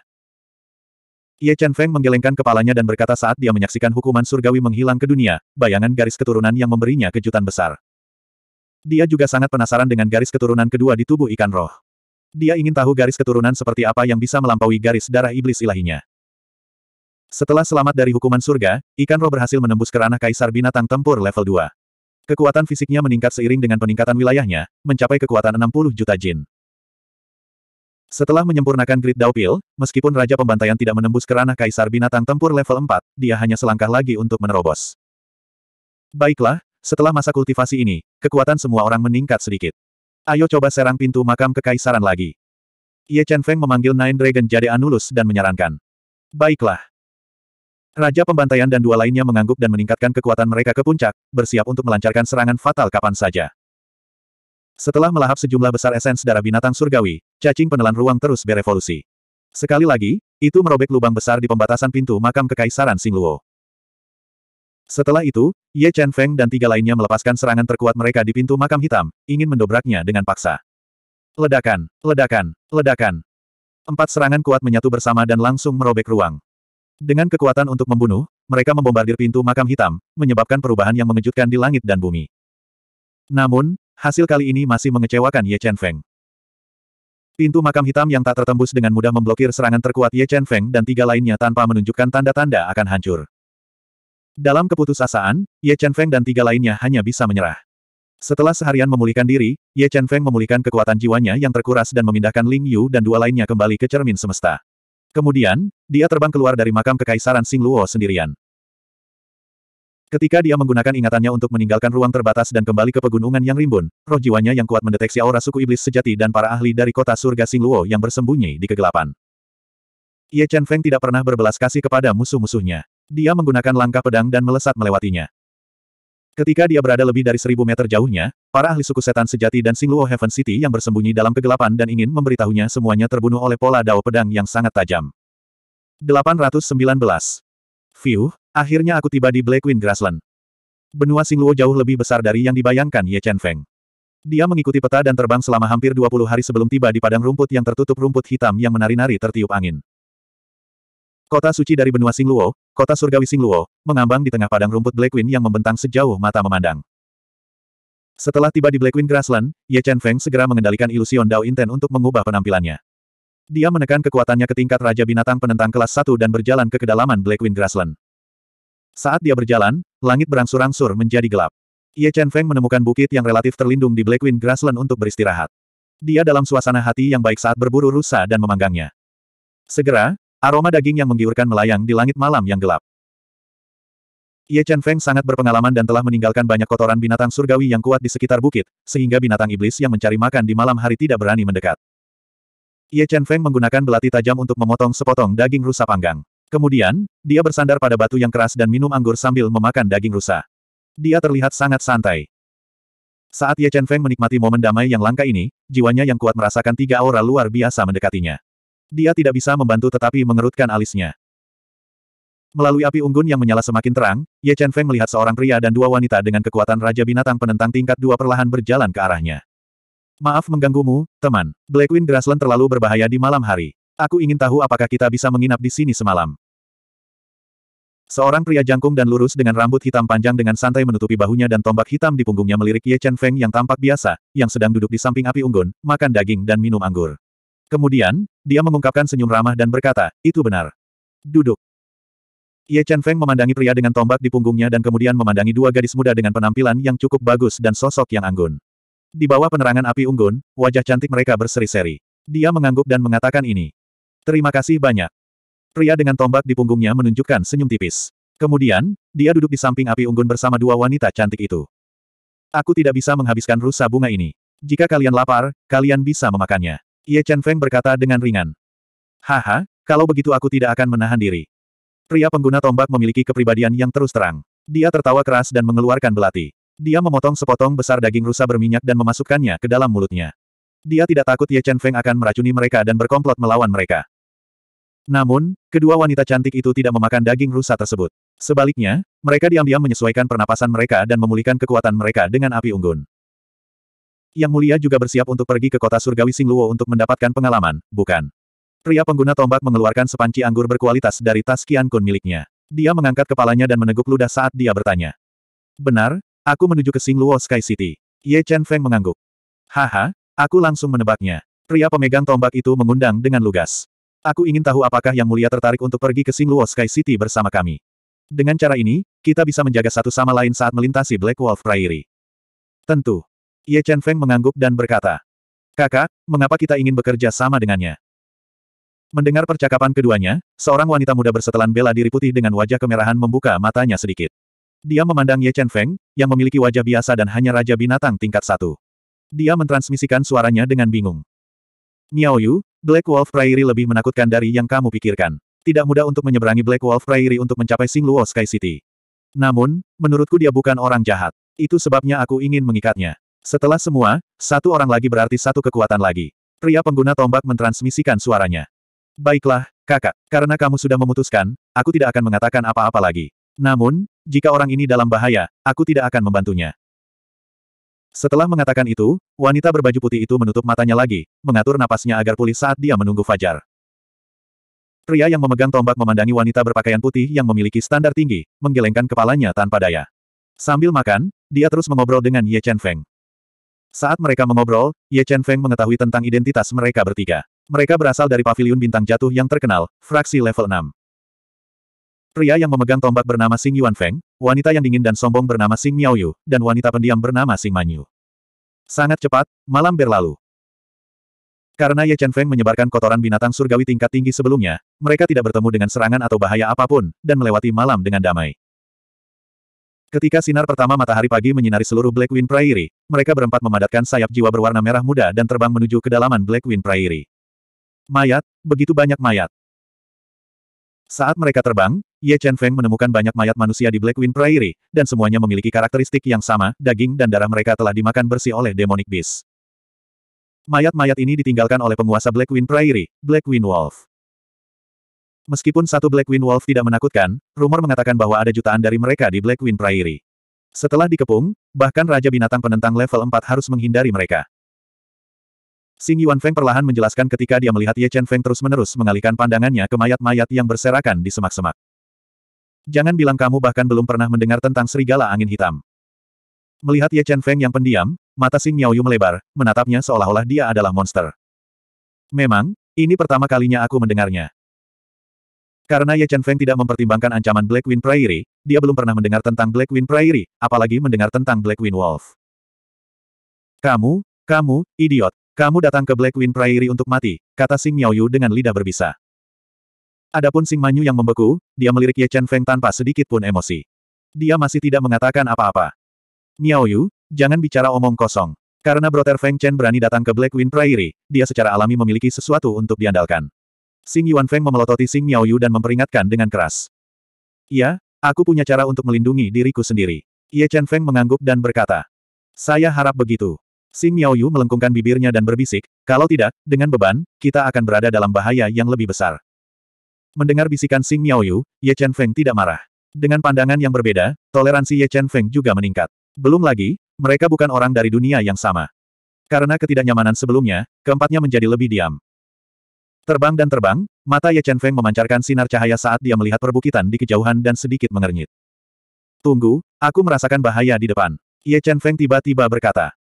Ye Chen Feng menggelengkan kepalanya dan berkata saat dia menyaksikan hukuman surgawi menghilang ke dunia, bayangan garis keturunan yang memberinya kejutan besar. Dia juga sangat penasaran dengan garis keturunan kedua di tubuh ikan roh. Dia ingin tahu garis keturunan seperti apa yang bisa melampaui garis darah iblis ilahinya. Setelah selamat dari hukuman surga, ikan roh berhasil menembus kerana ranah kaisar binatang tempur level 2. Kekuatan fisiknya meningkat seiring dengan peningkatan wilayahnya, mencapai kekuatan 60 juta jin. Setelah menyempurnakan Grid Daupil, meskipun Raja Pembantaian tidak menembus kerana Kaisar Binatang Tempur level 4, dia hanya selangkah lagi untuk menerobos. Baiklah, setelah masa kultivasi ini, kekuatan semua orang meningkat sedikit. Ayo coba serang pintu makam kekaisaran lagi. Ye Chen Feng memanggil Nine Dragon Jade Anulus dan menyarankan. Baiklah. Raja Pembantaian dan dua lainnya mengangguk dan meningkatkan kekuatan mereka ke puncak, bersiap untuk melancarkan serangan fatal kapan saja. Setelah melahap sejumlah besar esens darah binatang surgawi, cacing penelan ruang terus berevolusi. Sekali lagi, itu merobek lubang besar di pembatasan pintu makam kekaisaran Singluo. Setelah itu, Ye Chen Feng dan tiga lainnya melepaskan serangan terkuat mereka di pintu makam hitam, ingin mendobraknya dengan paksa. Ledakan, ledakan, ledakan. Empat serangan kuat menyatu bersama dan langsung merobek ruang. Dengan kekuatan untuk membunuh, mereka membombardir pintu makam hitam, menyebabkan perubahan yang mengejutkan di langit dan bumi. Namun, Hasil kali ini masih mengecewakan Ye Chen Feng. Pintu makam hitam yang tak tertembus dengan mudah memblokir serangan terkuat Ye Chen Feng dan tiga lainnya tanpa menunjukkan tanda-tanda akan hancur. Dalam keputusasaan, Ye Chen Feng dan tiga lainnya hanya bisa menyerah. Setelah seharian memulihkan diri, Ye Chen Feng memulihkan kekuatan jiwanya yang terkuras dan memindahkan Ling Yu dan dua lainnya kembali ke cermin semesta. Kemudian, dia terbang keluar dari makam kekaisaran Sing Luo sendirian. Ketika dia menggunakan ingatannya untuk meninggalkan ruang terbatas dan kembali ke pegunungan yang rimbun, roh jiwanya yang kuat mendeteksi aura suku iblis sejati dan para ahli dari kota surga Singluo yang bersembunyi di kegelapan. Ye Chen Feng tidak pernah berbelas kasih kepada musuh-musuhnya. Dia menggunakan langkah pedang dan melesat melewatinya. Ketika dia berada lebih dari seribu meter jauhnya, para ahli suku setan sejati dan Singluo Heaven City yang bersembunyi dalam kegelapan dan ingin memberitahunya semuanya terbunuh oleh pola dao pedang yang sangat tajam. 819. Fiuh, akhirnya aku tiba di Black Grassland. Benua Singluo jauh lebih besar dari yang dibayangkan Ye Chen Feng. Dia mengikuti peta dan terbang selama hampir 20 hari sebelum tiba di padang rumput yang tertutup rumput hitam yang menari-nari tertiup angin. Kota suci dari benua Singluo, kota surgawi Singluo, mengambang di tengah padang rumput Black yang membentang sejauh mata memandang. Setelah tiba di Black Grassland, Ye Chen Feng segera mengendalikan ilusion Dao Inten untuk mengubah penampilannya. Dia menekan kekuatannya ke tingkat Raja Binatang Penentang kelas 1 dan berjalan ke kedalaman Blackwing Grassland. Saat dia berjalan, langit berangsur-angsur menjadi gelap. Ye Chen Feng menemukan bukit yang relatif terlindung di Blackwing Grassland untuk beristirahat. Dia dalam suasana hati yang baik saat berburu rusa dan memanggangnya. Segera, aroma daging yang menggiurkan melayang di langit malam yang gelap. Ye Chen Feng sangat berpengalaman dan telah meninggalkan banyak kotoran binatang surgawi yang kuat di sekitar bukit, sehingga binatang iblis yang mencari makan di malam hari tidak berani mendekat. Ye Chen Feng menggunakan belati tajam untuk memotong sepotong daging rusa panggang. Kemudian, dia bersandar pada batu yang keras dan minum anggur sambil memakan daging rusa. Dia terlihat sangat santai. Saat Ye Chen Feng menikmati momen damai yang langka ini, jiwanya yang kuat merasakan tiga aura luar biasa mendekatinya. Dia tidak bisa membantu tetapi mengerutkan alisnya. Melalui api unggun yang menyala semakin terang, Ye Chen Feng melihat seorang pria dan dua wanita dengan kekuatan Raja Binatang penentang tingkat dua perlahan berjalan ke arahnya. Maaf mengganggumu, teman. Blackwing Grassland terlalu berbahaya di malam hari. Aku ingin tahu apakah kita bisa menginap di sini semalam. Seorang pria jangkung dan lurus dengan rambut hitam panjang dengan santai menutupi bahunya dan tombak hitam di punggungnya melirik Ye Chen Feng yang tampak biasa, yang sedang duduk di samping api unggun, makan daging dan minum anggur. Kemudian, dia mengungkapkan senyum ramah dan berkata, itu benar. Duduk. Ye Chen Feng memandangi pria dengan tombak di punggungnya dan kemudian memandangi dua gadis muda dengan penampilan yang cukup bagus dan sosok yang anggun. Di bawah penerangan api unggun, wajah cantik mereka berseri-seri. Dia mengangguk dan mengatakan ini. Terima kasih banyak. Pria dengan tombak di punggungnya menunjukkan senyum tipis. Kemudian, dia duduk di samping api unggun bersama dua wanita cantik itu. Aku tidak bisa menghabiskan rusa bunga ini. Jika kalian lapar, kalian bisa memakannya. Ye Chen Feng berkata dengan ringan. Haha, kalau begitu aku tidak akan menahan diri. Pria pengguna tombak memiliki kepribadian yang terus terang. Dia tertawa keras dan mengeluarkan belati. Dia memotong sepotong besar daging rusa berminyak dan memasukkannya ke dalam mulutnya. Dia tidak takut Ye Chen Feng akan meracuni mereka dan berkomplot melawan mereka. Namun, kedua wanita cantik itu tidak memakan daging rusa tersebut. Sebaliknya, mereka diam-diam menyesuaikan pernapasan mereka dan memulihkan kekuatan mereka dengan api unggun. Yang mulia juga bersiap untuk pergi ke kota surgawi Singluo untuk mendapatkan pengalaman, bukan? Pria pengguna tombak mengeluarkan sepanci anggur berkualitas dari tas Kian Kun miliknya. Dia mengangkat kepalanya dan meneguk ludah saat dia bertanya. Benar, Aku menuju ke Singluo Sky City. Ye Chen Feng mengangguk. Haha, aku langsung menebaknya. Pria pemegang tombak itu mengundang dengan lugas. Aku ingin tahu apakah Yang Mulia tertarik untuk pergi ke Singluo Sky City bersama kami. Dengan cara ini, kita bisa menjaga satu sama lain saat melintasi Black Wolf Prairie. Tentu. Ye Chen Feng mengangguk dan berkata. Kakak, mengapa kita ingin bekerja sama dengannya? Mendengar percakapan keduanya, seorang wanita muda bersetelan bela diri putih dengan wajah kemerahan membuka matanya sedikit. Dia memandang Ye Chen Feng, yang memiliki wajah biasa dan hanya raja binatang tingkat satu. Dia mentransmisikan suaranya dengan bingung. Miao Yu, Black Wolf Prairie lebih menakutkan dari yang kamu pikirkan. Tidak mudah untuk menyeberangi Black Wolf Prairie untuk mencapai Singluo Sky City. Namun, menurutku dia bukan orang jahat. Itu sebabnya aku ingin mengikatnya. Setelah semua, satu orang lagi berarti satu kekuatan lagi. Pria pengguna tombak mentransmisikan suaranya. Baiklah, kakak, karena kamu sudah memutuskan, aku tidak akan mengatakan apa-apa lagi. Namun, jika orang ini dalam bahaya, aku tidak akan membantunya. Setelah mengatakan itu, wanita berbaju putih itu menutup matanya lagi, mengatur napasnya agar pulih saat dia menunggu fajar. Pria yang memegang tombak memandangi wanita berpakaian putih yang memiliki standar tinggi, menggelengkan kepalanya tanpa daya. Sambil makan, dia terus mengobrol dengan Ye Chen Feng. Saat mereka mengobrol, Ye Chen Feng mengetahui tentang identitas mereka bertiga. Mereka berasal dari paviliun bintang jatuh yang terkenal, fraksi level 6. Pria yang memegang tombak bernama Sing Yuan Feng, wanita yang dingin dan sombong bernama Xing Yu, dan wanita pendiam bernama Xing Yu. Sangat cepat, malam berlalu. Karena Ye Chen Feng menyebarkan kotoran binatang surgawi tingkat tinggi sebelumnya, mereka tidak bertemu dengan serangan atau bahaya apapun, dan melewati malam dengan damai. Ketika sinar pertama matahari pagi menyinari seluruh Black Wind Prairie, mereka berempat memadatkan sayap jiwa berwarna merah muda dan terbang menuju kedalaman Black Wind Prairie. Mayat, begitu banyak mayat. Saat mereka terbang, Ye Chen Feng menemukan banyak mayat manusia di Blackwind Prairie, dan semuanya memiliki karakteristik yang sama, daging dan darah mereka telah dimakan bersih oleh demonic beast. Mayat-mayat ini ditinggalkan oleh penguasa Blackwind Prairie, Blackwind Wolf. Meskipun satu Blackwind Wolf tidak menakutkan, rumor mengatakan bahwa ada jutaan dari mereka di Blackwind Prairie. Setelah dikepung, bahkan Raja Binatang penentang level 4 harus menghindari mereka. Xing Yuan Feng perlahan menjelaskan ketika dia melihat Ye Chen Feng terus-menerus mengalihkan pandangannya ke mayat-mayat yang berserakan di semak-semak. Jangan bilang kamu bahkan belum pernah mendengar tentang serigala angin hitam. Melihat Ye Chen Feng yang pendiam, mata Xing Yu melebar, menatapnya seolah-olah dia adalah monster. Memang, ini pertama kalinya aku mendengarnya. Karena Ye Chen Feng tidak mempertimbangkan ancaman Black Wind Prairie, dia belum pernah mendengar tentang Black Wind Prairie, apalagi mendengar tentang Black Wind Wolf. Kamu, kamu, idiot, kamu datang ke Black Wind Priory untuk mati, kata Sing Miaoyu dengan lidah berbisa. Adapun Sing Manyu yang membeku, dia melirik Ye Chen Feng tanpa sedikit pun emosi. Dia masih tidak mengatakan apa-apa. Miaoyu, jangan bicara omong kosong. Karena Brother Feng Chen berani datang ke Black Wind Priory, dia secara alami memiliki sesuatu untuk diandalkan. Sing Yuan Feng memelototi Sing Miaoyu dan memperingatkan dengan keras. "Ya, aku punya cara untuk melindungi diriku sendiri. Ye Chen Feng mengangguk dan berkata. Saya harap begitu. Xing Miaoyu melengkungkan bibirnya dan berbisik, kalau tidak, dengan beban, kita akan berada dalam bahaya yang lebih besar. Mendengar bisikan Xing Miaoyu, Ye Chen Feng tidak marah. Dengan pandangan yang berbeda, toleransi Ye Chen Feng juga meningkat. Belum lagi, mereka bukan orang dari dunia yang sama. Karena ketidaknyamanan sebelumnya, keempatnya menjadi lebih diam. Terbang dan terbang, mata Ye Chen Feng memancarkan sinar cahaya saat dia melihat perbukitan di kejauhan dan sedikit mengernyit. Tunggu, aku merasakan bahaya di depan. Ye Chen Feng tiba-tiba berkata.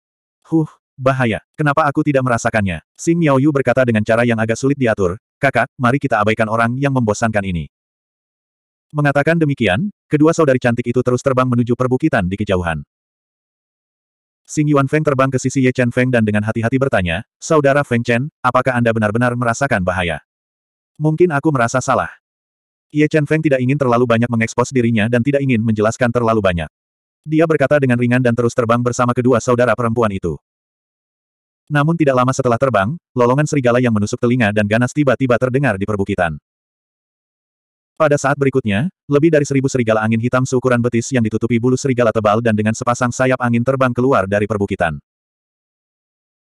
Huh, bahaya. Kenapa aku tidak merasakannya? Xing Miaoyu berkata dengan cara yang agak sulit diatur, kakak, mari kita abaikan orang yang membosankan ini. Mengatakan demikian, kedua saudari cantik itu terus terbang menuju perbukitan di kejauhan. Xing Yuan Feng terbang ke sisi Ye Chen Feng dan dengan hati-hati bertanya, Saudara Feng Chen, apakah Anda benar-benar merasakan bahaya? Mungkin aku merasa salah. Ye Chen Feng tidak ingin terlalu banyak mengekspos dirinya dan tidak ingin menjelaskan terlalu banyak. Dia berkata dengan ringan dan terus terbang bersama kedua saudara perempuan itu. Namun tidak lama setelah terbang, lolongan serigala yang menusuk telinga dan ganas tiba-tiba terdengar di perbukitan. Pada saat berikutnya, lebih dari seribu serigala angin hitam seukuran betis yang ditutupi bulu serigala tebal dan dengan sepasang sayap angin terbang keluar dari perbukitan.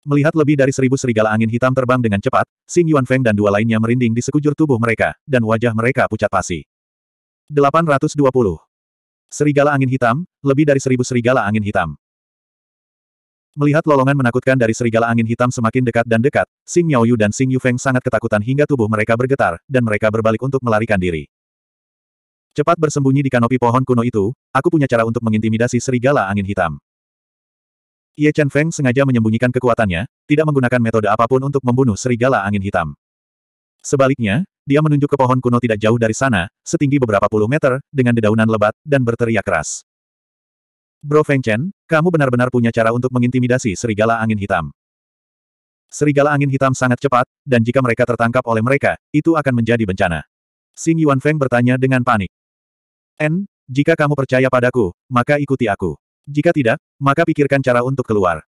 Melihat lebih dari seribu serigala angin hitam terbang dengan cepat, Xing Feng dan dua lainnya merinding di sekujur tubuh mereka, dan wajah mereka pucat pasi. 820 Serigala angin hitam, lebih dari seribu serigala angin hitam. Melihat lolongan menakutkan dari serigala angin hitam semakin dekat dan dekat, Xing Miaoyu dan Xing Yufeng sangat ketakutan hingga tubuh mereka bergetar, dan mereka berbalik untuk melarikan diri. Cepat bersembunyi di kanopi pohon kuno itu, aku punya cara untuk mengintimidasi serigala angin hitam. Ye Chen Feng sengaja menyembunyikan kekuatannya, tidak menggunakan metode apapun untuk membunuh serigala angin hitam. Sebaliknya, dia menunjuk ke pohon kuno tidak jauh dari sana, setinggi beberapa puluh meter, dengan dedaunan lebat, dan berteriak keras. Bro Feng Chen, kamu benar-benar punya cara untuk mengintimidasi serigala angin hitam. Serigala angin hitam sangat cepat, dan jika mereka tertangkap oleh mereka, itu akan menjadi bencana. Xing Yuan Feng bertanya dengan panik. N, jika kamu percaya padaku, maka ikuti aku. Jika tidak, maka pikirkan cara untuk keluar.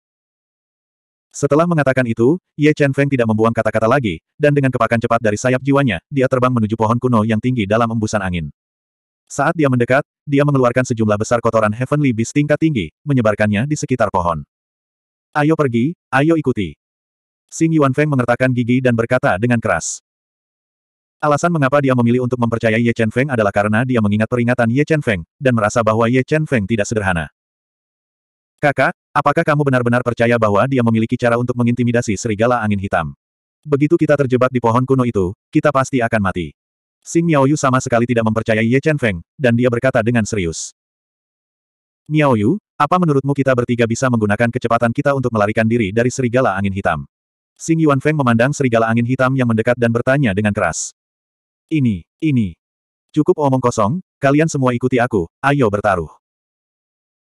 Setelah mengatakan itu, Ye Chen Feng tidak membuang kata-kata lagi, dan dengan kepakan cepat dari sayap jiwanya, dia terbang menuju pohon kuno yang tinggi dalam embusan angin. Saat dia mendekat, dia mengeluarkan sejumlah besar kotoran Heavenly Beast tingkat tinggi, menyebarkannya di sekitar pohon. Ayo pergi, ayo ikuti. Xing Feng mengertakkan gigi dan berkata dengan keras. Alasan mengapa dia memilih untuk mempercayai Ye Chen Feng adalah karena dia mengingat peringatan Ye Chen Feng, dan merasa bahwa Ye Chen Feng tidak sederhana. Kakak, apakah kamu benar-benar percaya bahwa dia memiliki cara untuk mengintimidasi serigala angin hitam? Begitu kita terjebak di pohon kuno itu, kita pasti akan mati. Miao Yu sama sekali tidak mempercayai Ye Chen Feng, dan dia berkata dengan serius. Miao Yu, apa menurutmu kita bertiga bisa menggunakan kecepatan kita untuk melarikan diri dari serigala angin hitam? Xing Yuan Feng memandang serigala angin hitam yang mendekat dan bertanya dengan keras. Ini, ini. Cukup omong kosong, kalian semua ikuti aku, ayo bertaruh.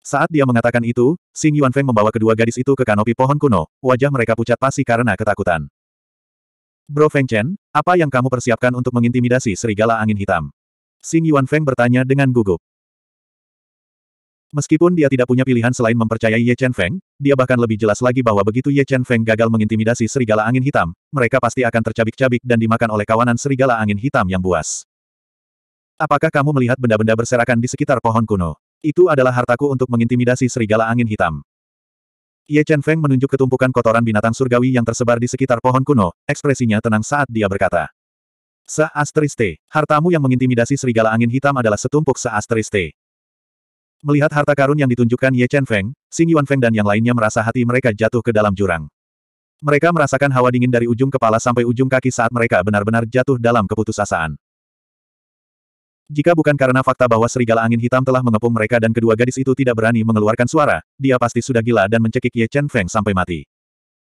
Saat dia mengatakan itu, Xing Feng membawa kedua gadis itu ke kanopi pohon kuno, wajah mereka pucat pasi karena ketakutan. Bro Feng Chen, apa yang kamu persiapkan untuk mengintimidasi serigala angin hitam? Xing Feng bertanya dengan gugup. Meskipun dia tidak punya pilihan selain mempercayai Ye Chen Feng, dia bahkan lebih jelas lagi bahwa begitu Ye Chen Feng gagal mengintimidasi serigala angin hitam, mereka pasti akan tercabik-cabik dan dimakan oleh kawanan serigala angin hitam yang buas. Apakah kamu melihat benda-benda berserakan di sekitar pohon kuno? Itu adalah hartaku untuk mengintimidasi serigala angin hitam. Ye Chen Feng menunjuk ketumpukan kotoran binatang surgawi yang tersebar di sekitar pohon kuno, ekspresinya tenang saat dia berkata. Sa asteriste, hartamu yang mengintimidasi serigala angin hitam adalah setumpuk sa asteriste. Melihat harta karun yang ditunjukkan Ye Chen Feng, Xing Yuan Feng dan yang lainnya merasa hati mereka jatuh ke dalam jurang. Mereka merasakan hawa dingin dari ujung kepala sampai ujung kaki saat mereka benar-benar jatuh dalam keputusasaan. Jika bukan karena fakta bahwa serigala angin hitam telah mengepung mereka dan kedua gadis itu tidak berani mengeluarkan suara, dia pasti sudah gila dan mencekik Ye Chen Feng sampai mati.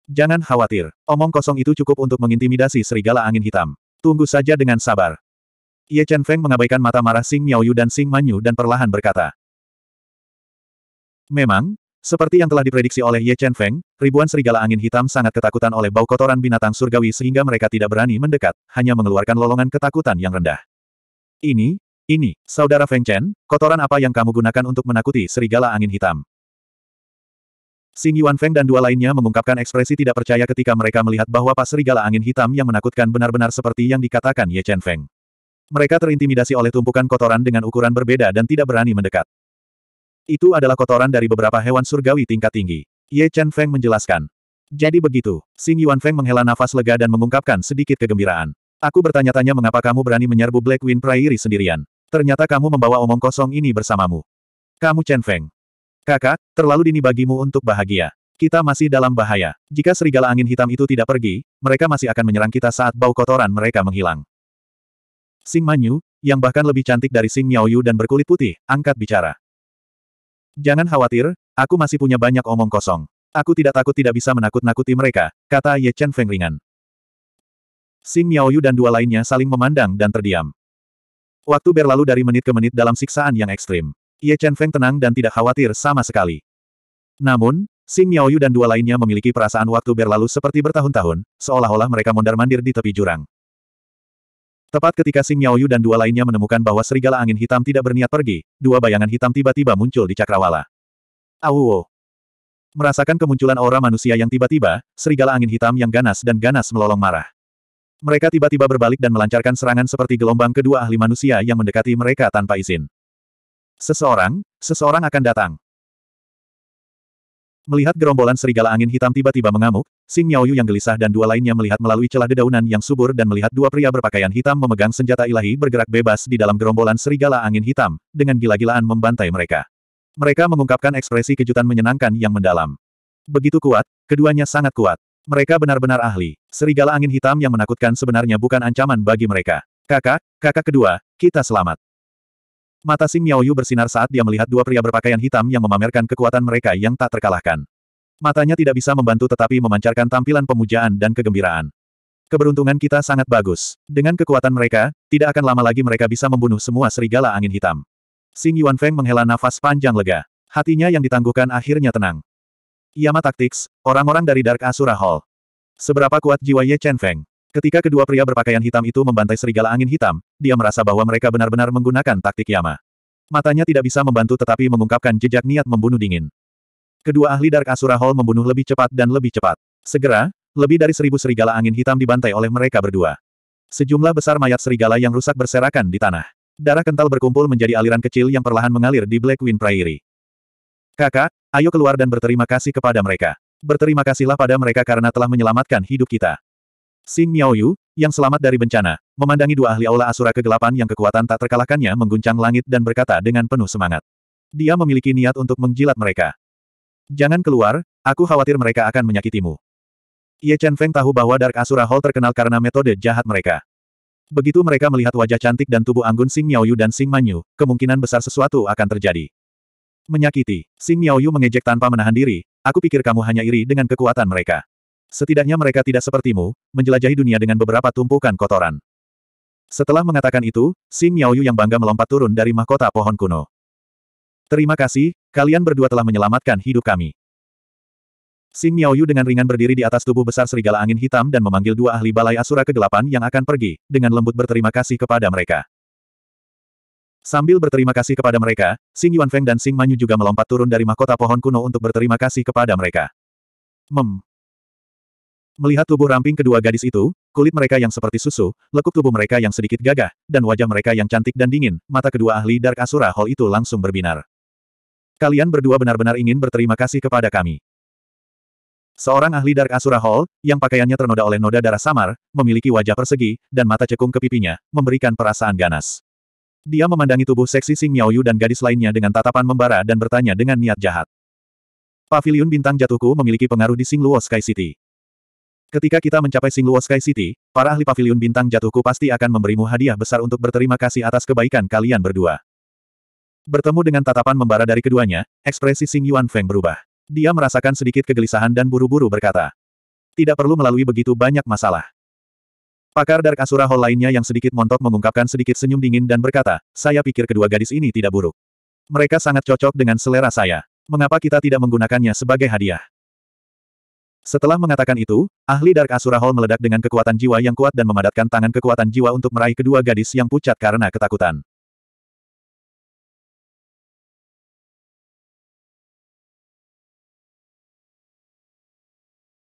Jangan khawatir, omong kosong itu cukup untuk mengintimidasi serigala angin hitam. Tunggu saja dengan sabar. Ye Chen Feng mengabaikan mata marah Sing Yu dan Sing Manyu dan perlahan berkata. Memang, seperti yang telah diprediksi oleh Ye Chen Feng, ribuan serigala angin hitam sangat ketakutan oleh bau kotoran binatang surgawi sehingga mereka tidak berani mendekat, hanya mengeluarkan lolongan ketakutan yang rendah. Ini, ini, saudara Feng Chen, kotoran apa yang kamu gunakan untuk menakuti serigala angin hitam? Xing Yuan Feng dan dua lainnya mengungkapkan ekspresi tidak percaya ketika mereka melihat bahwa pas serigala angin hitam yang menakutkan benar-benar seperti yang dikatakan Ye Chen Feng. Mereka terintimidasi oleh tumpukan kotoran dengan ukuran berbeda dan tidak berani mendekat. Itu adalah kotoran dari beberapa hewan surgawi tingkat tinggi. Ye Chen Feng menjelaskan. Jadi begitu, Xing Yuan Feng menghela nafas lega dan mengungkapkan sedikit kegembiraan. Aku bertanya-tanya mengapa kamu berani menyerbu Black Wind Prairie sendirian. Ternyata kamu membawa omong kosong ini bersamamu. Kamu Chen Feng. Kakak, terlalu dini bagimu untuk bahagia. Kita masih dalam bahaya. Jika serigala angin hitam itu tidak pergi, mereka masih akan menyerang kita saat bau kotoran mereka menghilang. Sing Manyu, yang bahkan lebih cantik dari Sing Miaoyu dan berkulit putih, angkat bicara. Jangan khawatir, aku masih punya banyak omong kosong. Aku tidak takut tidak bisa menakut-nakuti mereka, kata Ye Chen Feng ringan. Xing Miaoyu dan dua lainnya saling memandang dan terdiam. Waktu berlalu dari menit ke menit dalam siksaan yang ekstrim. Ye Chen Feng tenang dan tidak khawatir sama sekali. Namun, Xing Miaoyu dan dua lainnya memiliki perasaan waktu berlalu seperti bertahun-tahun, seolah-olah mereka mondar-mandir di tepi jurang. Tepat ketika Xing Miaoyu dan dua lainnya menemukan bahwa serigala angin hitam tidak berniat pergi, dua bayangan hitam tiba-tiba muncul di cakrawala. Awuo! Merasakan kemunculan aura manusia yang tiba-tiba, serigala angin hitam yang ganas dan ganas melolong marah. Mereka tiba-tiba berbalik dan melancarkan serangan seperti gelombang kedua ahli manusia yang mendekati mereka tanpa izin. Seseorang, seseorang akan datang. Melihat gerombolan serigala angin hitam tiba-tiba mengamuk, Sing Miaoyu yang gelisah dan dua lainnya melihat melalui celah dedaunan yang subur dan melihat dua pria berpakaian hitam memegang senjata ilahi bergerak bebas di dalam gerombolan serigala angin hitam, dengan gila-gilaan membantai mereka. Mereka mengungkapkan ekspresi kejutan menyenangkan yang mendalam. Begitu kuat, keduanya sangat kuat. Mereka benar-benar ahli. Serigala angin hitam yang menakutkan sebenarnya bukan ancaman bagi mereka. Kakak, kakak kedua, kita selamat. Mata Sing Miaoyu bersinar saat dia melihat dua pria berpakaian hitam yang memamerkan kekuatan mereka yang tak terkalahkan. Matanya tidak bisa membantu tetapi memancarkan tampilan pemujaan dan kegembiraan. Keberuntungan kita sangat bagus. Dengan kekuatan mereka, tidak akan lama lagi mereka bisa membunuh semua serigala angin hitam. Sing Yuanfeng menghela nafas panjang lega. Hatinya yang ditangguhkan akhirnya tenang. Yama Tactics, orang-orang dari Dark Asura Hall. Seberapa kuat jiwa Ye Chen Feng? Ketika kedua pria berpakaian hitam itu membantai serigala angin hitam, dia merasa bahwa mereka benar-benar menggunakan taktik Yama. Matanya tidak bisa membantu tetapi mengungkapkan jejak niat membunuh dingin. Kedua ahli Dark Asura Hall membunuh lebih cepat dan lebih cepat. Segera, lebih dari seribu serigala angin hitam dibantai oleh mereka berdua. Sejumlah besar mayat serigala yang rusak berserakan di tanah. Darah kental berkumpul menjadi aliran kecil yang perlahan mengalir di Wind Prairie. Kakak, ayo keluar dan berterima kasih kepada mereka. Berterima kasihlah pada mereka karena telah menyelamatkan hidup kita. Sing Miaoyu, yang selamat dari bencana, memandangi dua ahli aula asura kegelapan yang kekuatan tak terkalahkannya mengguncang langit dan berkata dengan penuh semangat. Dia memiliki niat untuk menjilat mereka. Jangan keluar, aku khawatir mereka akan menyakitimu. Ye Chen Feng tahu bahwa Dark Asura Hall terkenal karena metode jahat mereka. Begitu mereka melihat wajah cantik dan tubuh anggun Sing Miaoyu dan Sing Manyu, kemungkinan besar sesuatu akan terjadi. Menyakiti. Xing Miaoyu mengejek tanpa menahan diri, aku pikir kamu hanya iri dengan kekuatan mereka. Setidaknya mereka tidak sepertimu, menjelajahi dunia dengan beberapa tumpukan kotoran. Setelah mengatakan itu, Xing Miaoyu yang bangga melompat turun dari mahkota pohon kuno. Terima kasih, kalian berdua telah menyelamatkan hidup kami. Xing Miaoyu dengan ringan berdiri di atas tubuh besar serigala angin hitam dan memanggil dua ahli balai asura kegelapan yang akan pergi, dengan lembut berterima kasih kepada mereka. Sambil berterima kasih kepada mereka, Sing Yuan Feng dan Xing Manyu juga melompat turun dari mahkota pohon kuno untuk berterima kasih kepada mereka. Mem. Melihat tubuh ramping kedua gadis itu, kulit mereka yang seperti susu, lekuk tubuh mereka yang sedikit gagah, dan wajah mereka yang cantik dan dingin, mata kedua ahli Dark Asura Hall itu langsung berbinar. Kalian berdua benar-benar ingin berterima kasih kepada kami. Seorang ahli Dark Asura Hall, yang pakaiannya ternoda oleh noda darah samar, memiliki wajah persegi, dan mata cekung ke pipinya, memberikan perasaan ganas. Dia memandangi tubuh seksi Sing Miaoyu dan gadis lainnya dengan tatapan membara dan bertanya dengan niat jahat. Pavilion bintang jatuhku memiliki pengaruh di Sing Luo Sky City. Ketika kita mencapai Sing Luo Sky City, para ahli Pavilion bintang jatuhku pasti akan memberimu hadiah besar untuk berterima kasih atas kebaikan kalian berdua. Bertemu dengan tatapan membara dari keduanya, ekspresi Sing Yuan Feng berubah. Dia merasakan sedikit kegelisahan dan buru-buru berkata. Tidak perlu melalui begitu banyak masalah. Pakar Dark Asura Hall lainnya yang sedikit montok mengungkapkan sedikit senyum dingin dan berkata, saya pikir kedua gadis ini tidak buruk. Mereka sangat cocok dengan selera saya. Mengapa kita tidak menggunakannya sebagai hadiah? Setelah mengatakan itu, ahli Dark Asura Hall meledak dengan kekuatan jiwa yang kuat dan memadatkan tangan kekuatan jiwa untuk meraih kedua gadis yang pucat karena ketakutan.